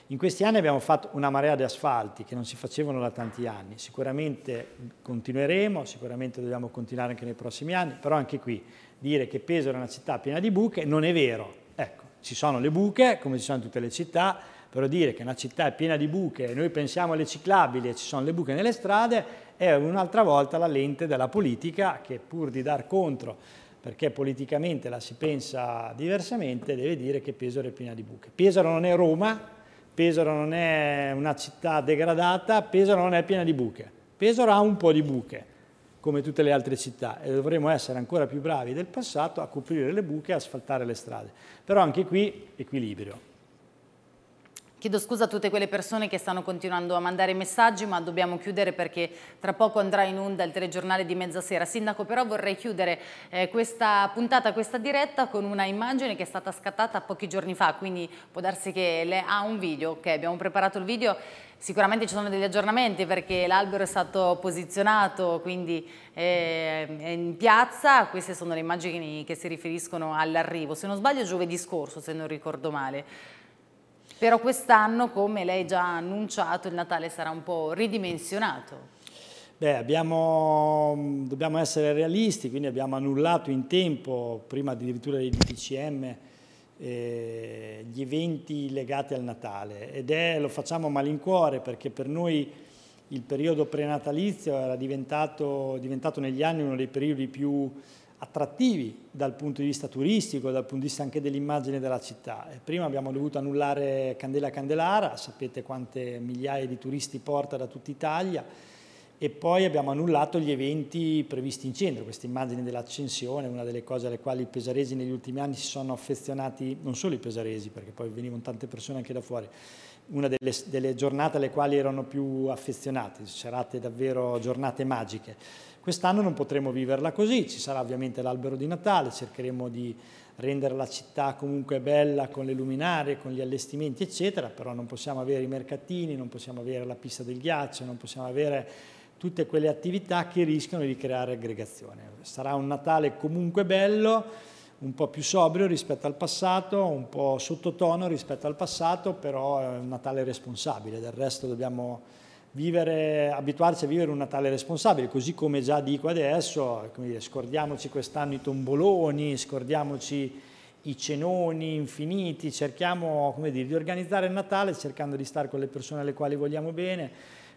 In questi anni abbiamo fatto una marea di asfalti che non si facevano da tanti anni, sicuramente continueremo, sicuramente dobbiamo continuare anche nei prossimi anni, però anche qui dire che Pesaro è una città piena di buche non è vero. Ecco, ci sono le buche, come ci sono in tutte le città, però dire che una città è piena di buche e noi pensiamo alle ciclabili e ci sono le buche nelle strade è un'altra volta la lente della politica che pur di dar contro perché politicamente la si pensa diversamente, deve dire che Pesaro è piena di buche. Pesaro non è Roma, Pesaro non è una città degradata, Pesaro non è piena di buche. Pesaro ha un po' di buche, come tutte le altre città, e dovremmo essere ancora più bravi del passato a coprire le buche e asfaltare le strade. Però anche qui equilibrio. Chiedo scusa a tutte quelle persone che stanno continuando a mandare messaggi, ma dobbiamo chiudere perché tra poco andrà in onda il telegiornale di mezzasera. Sindaco, però vorrei chiudere eh, questa puntata, questa diretta con una immagine che è stata scattata pochi giorni fa, quindi può darsi che lei ha un video, ok, abbiamo preparato il video. Sicuramente ci sono degli aggiornamenti perché l'albero è stato posizionato quindi eh, in piazza, queste sono le immagini che si riferiscono all'arrivo, se non sbaglio giovedì scorso se non ricordo male. Però quest'anno, come lei già ha annunciato, il Natale sarà un po' ridimensionato. Beh, abbiamo, mm, dobbiamo essere realisti, quindi abbiamo annullato in tempo, prima addirittura del DPCM, eh, gli eventi legati al Natale ed è, lo facciamo a malincuore perché per noi il periodo prenatalizio era diventato, diventato negli anni uno dei periodi più attrattivi dal punto di vista turistico, dal punto di vista anche dell'immagine della città. Eh, prima abbiamo dovuto annullare Candela Candelara, sapete quante migliaia di turisti porta da tutta Italia, e poi abbiamo annullato gli eventi previsti in centro, questa immagine dell'accensione, una delle cose alle quali i pesaresi negli ultimi anni si sono affezionati, non solo i pesaresi, perché poi venivano tante persone anche da fuori, una delle, delle giornate alle quali erano più affezionati, serate davvero giornate magiche. Quest'anno non potremo viverla così, ci sarà ovviamente l'albero di Natale, cercheremo di rendere la città comunque bella con le luminarie, con gli allestimenti eccetera, però non possiamo avere i mercatini, non possiamo avere la pista del ghiaccio, non possiamo avere tutte quelle attività che rischiano di creare aggregazione. Sarà un Natale comunque bello, un po' più sobrio rispetto al passato, un po' sottotono rispetto al passato, però è un Natale responsabile, del resto dobbiamo vivere, abituarci a vivere un Natale responsabile, così come già dico adesso, dire, scordiamoci quest'anno i tomboloni, scordiamoci i cenoni infiniti, cerchiamo dire, di organizzare il Natale cercando di stare con le persone alle quali vogliamo bene,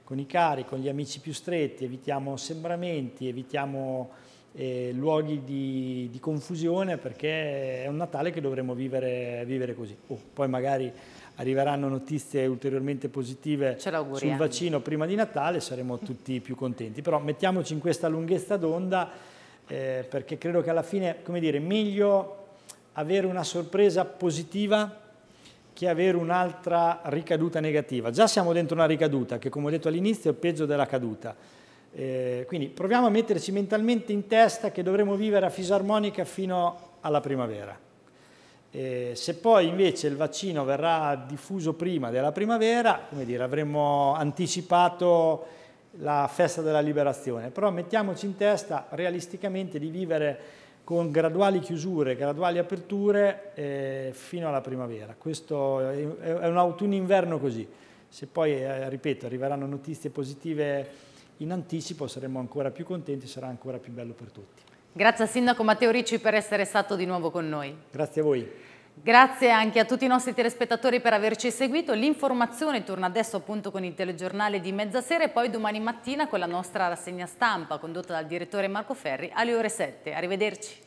con i cari, con gli amici più stretti, evitiamo sembramenti, evitiamo eh, luoghi di, di, confusione perché è un Natale che dovremmo vivere, vivere così. Oh, poi magari arriveranno notizie ulteriormente positive sul vaccino prima di Natale, saremo tutti più contenti. Però mettiamoci in questa lunghezza d'onda eh, perché credo che alla fine, come dire, meglio avere una sorpresa positiva che avere un'altra ricaduta negativa. Già siamo dentro una ricaduta che, come ho detto all'inizio, è peggio della caduta. Eh, quindi proviamo a metterci mentalmente in testa che dovremo vivere a fisarmonica fino alla primavera. Eh, se poi invece il vaccino verrà diffuso prima della primavera, come dire, avremmo anticipato la festa della liberazione, però mettiamoci in testa realisticamente di vivere con graduali chiusure, graduali aperture eh, fino alla primavera. Questo è un autunno-inverno così. Se poi, eh, ripeto, arriveranno notizie positive in anticipo saremo ancora più contenti, sarà ancora più bello per tutti. Grazie a Sindaco Matteo Ricci per essere stato di nuovo con noi. Grazie a voi. Grazie anche a tutti i nostri telespettatori per averci seguito. L'informazione torna adesso appunto con il telegiornale di mezzasera e poi domani mattina con la nostra rassegna stampa condotta dal direttore Marco Ferri alle ore 7. Arrivederci.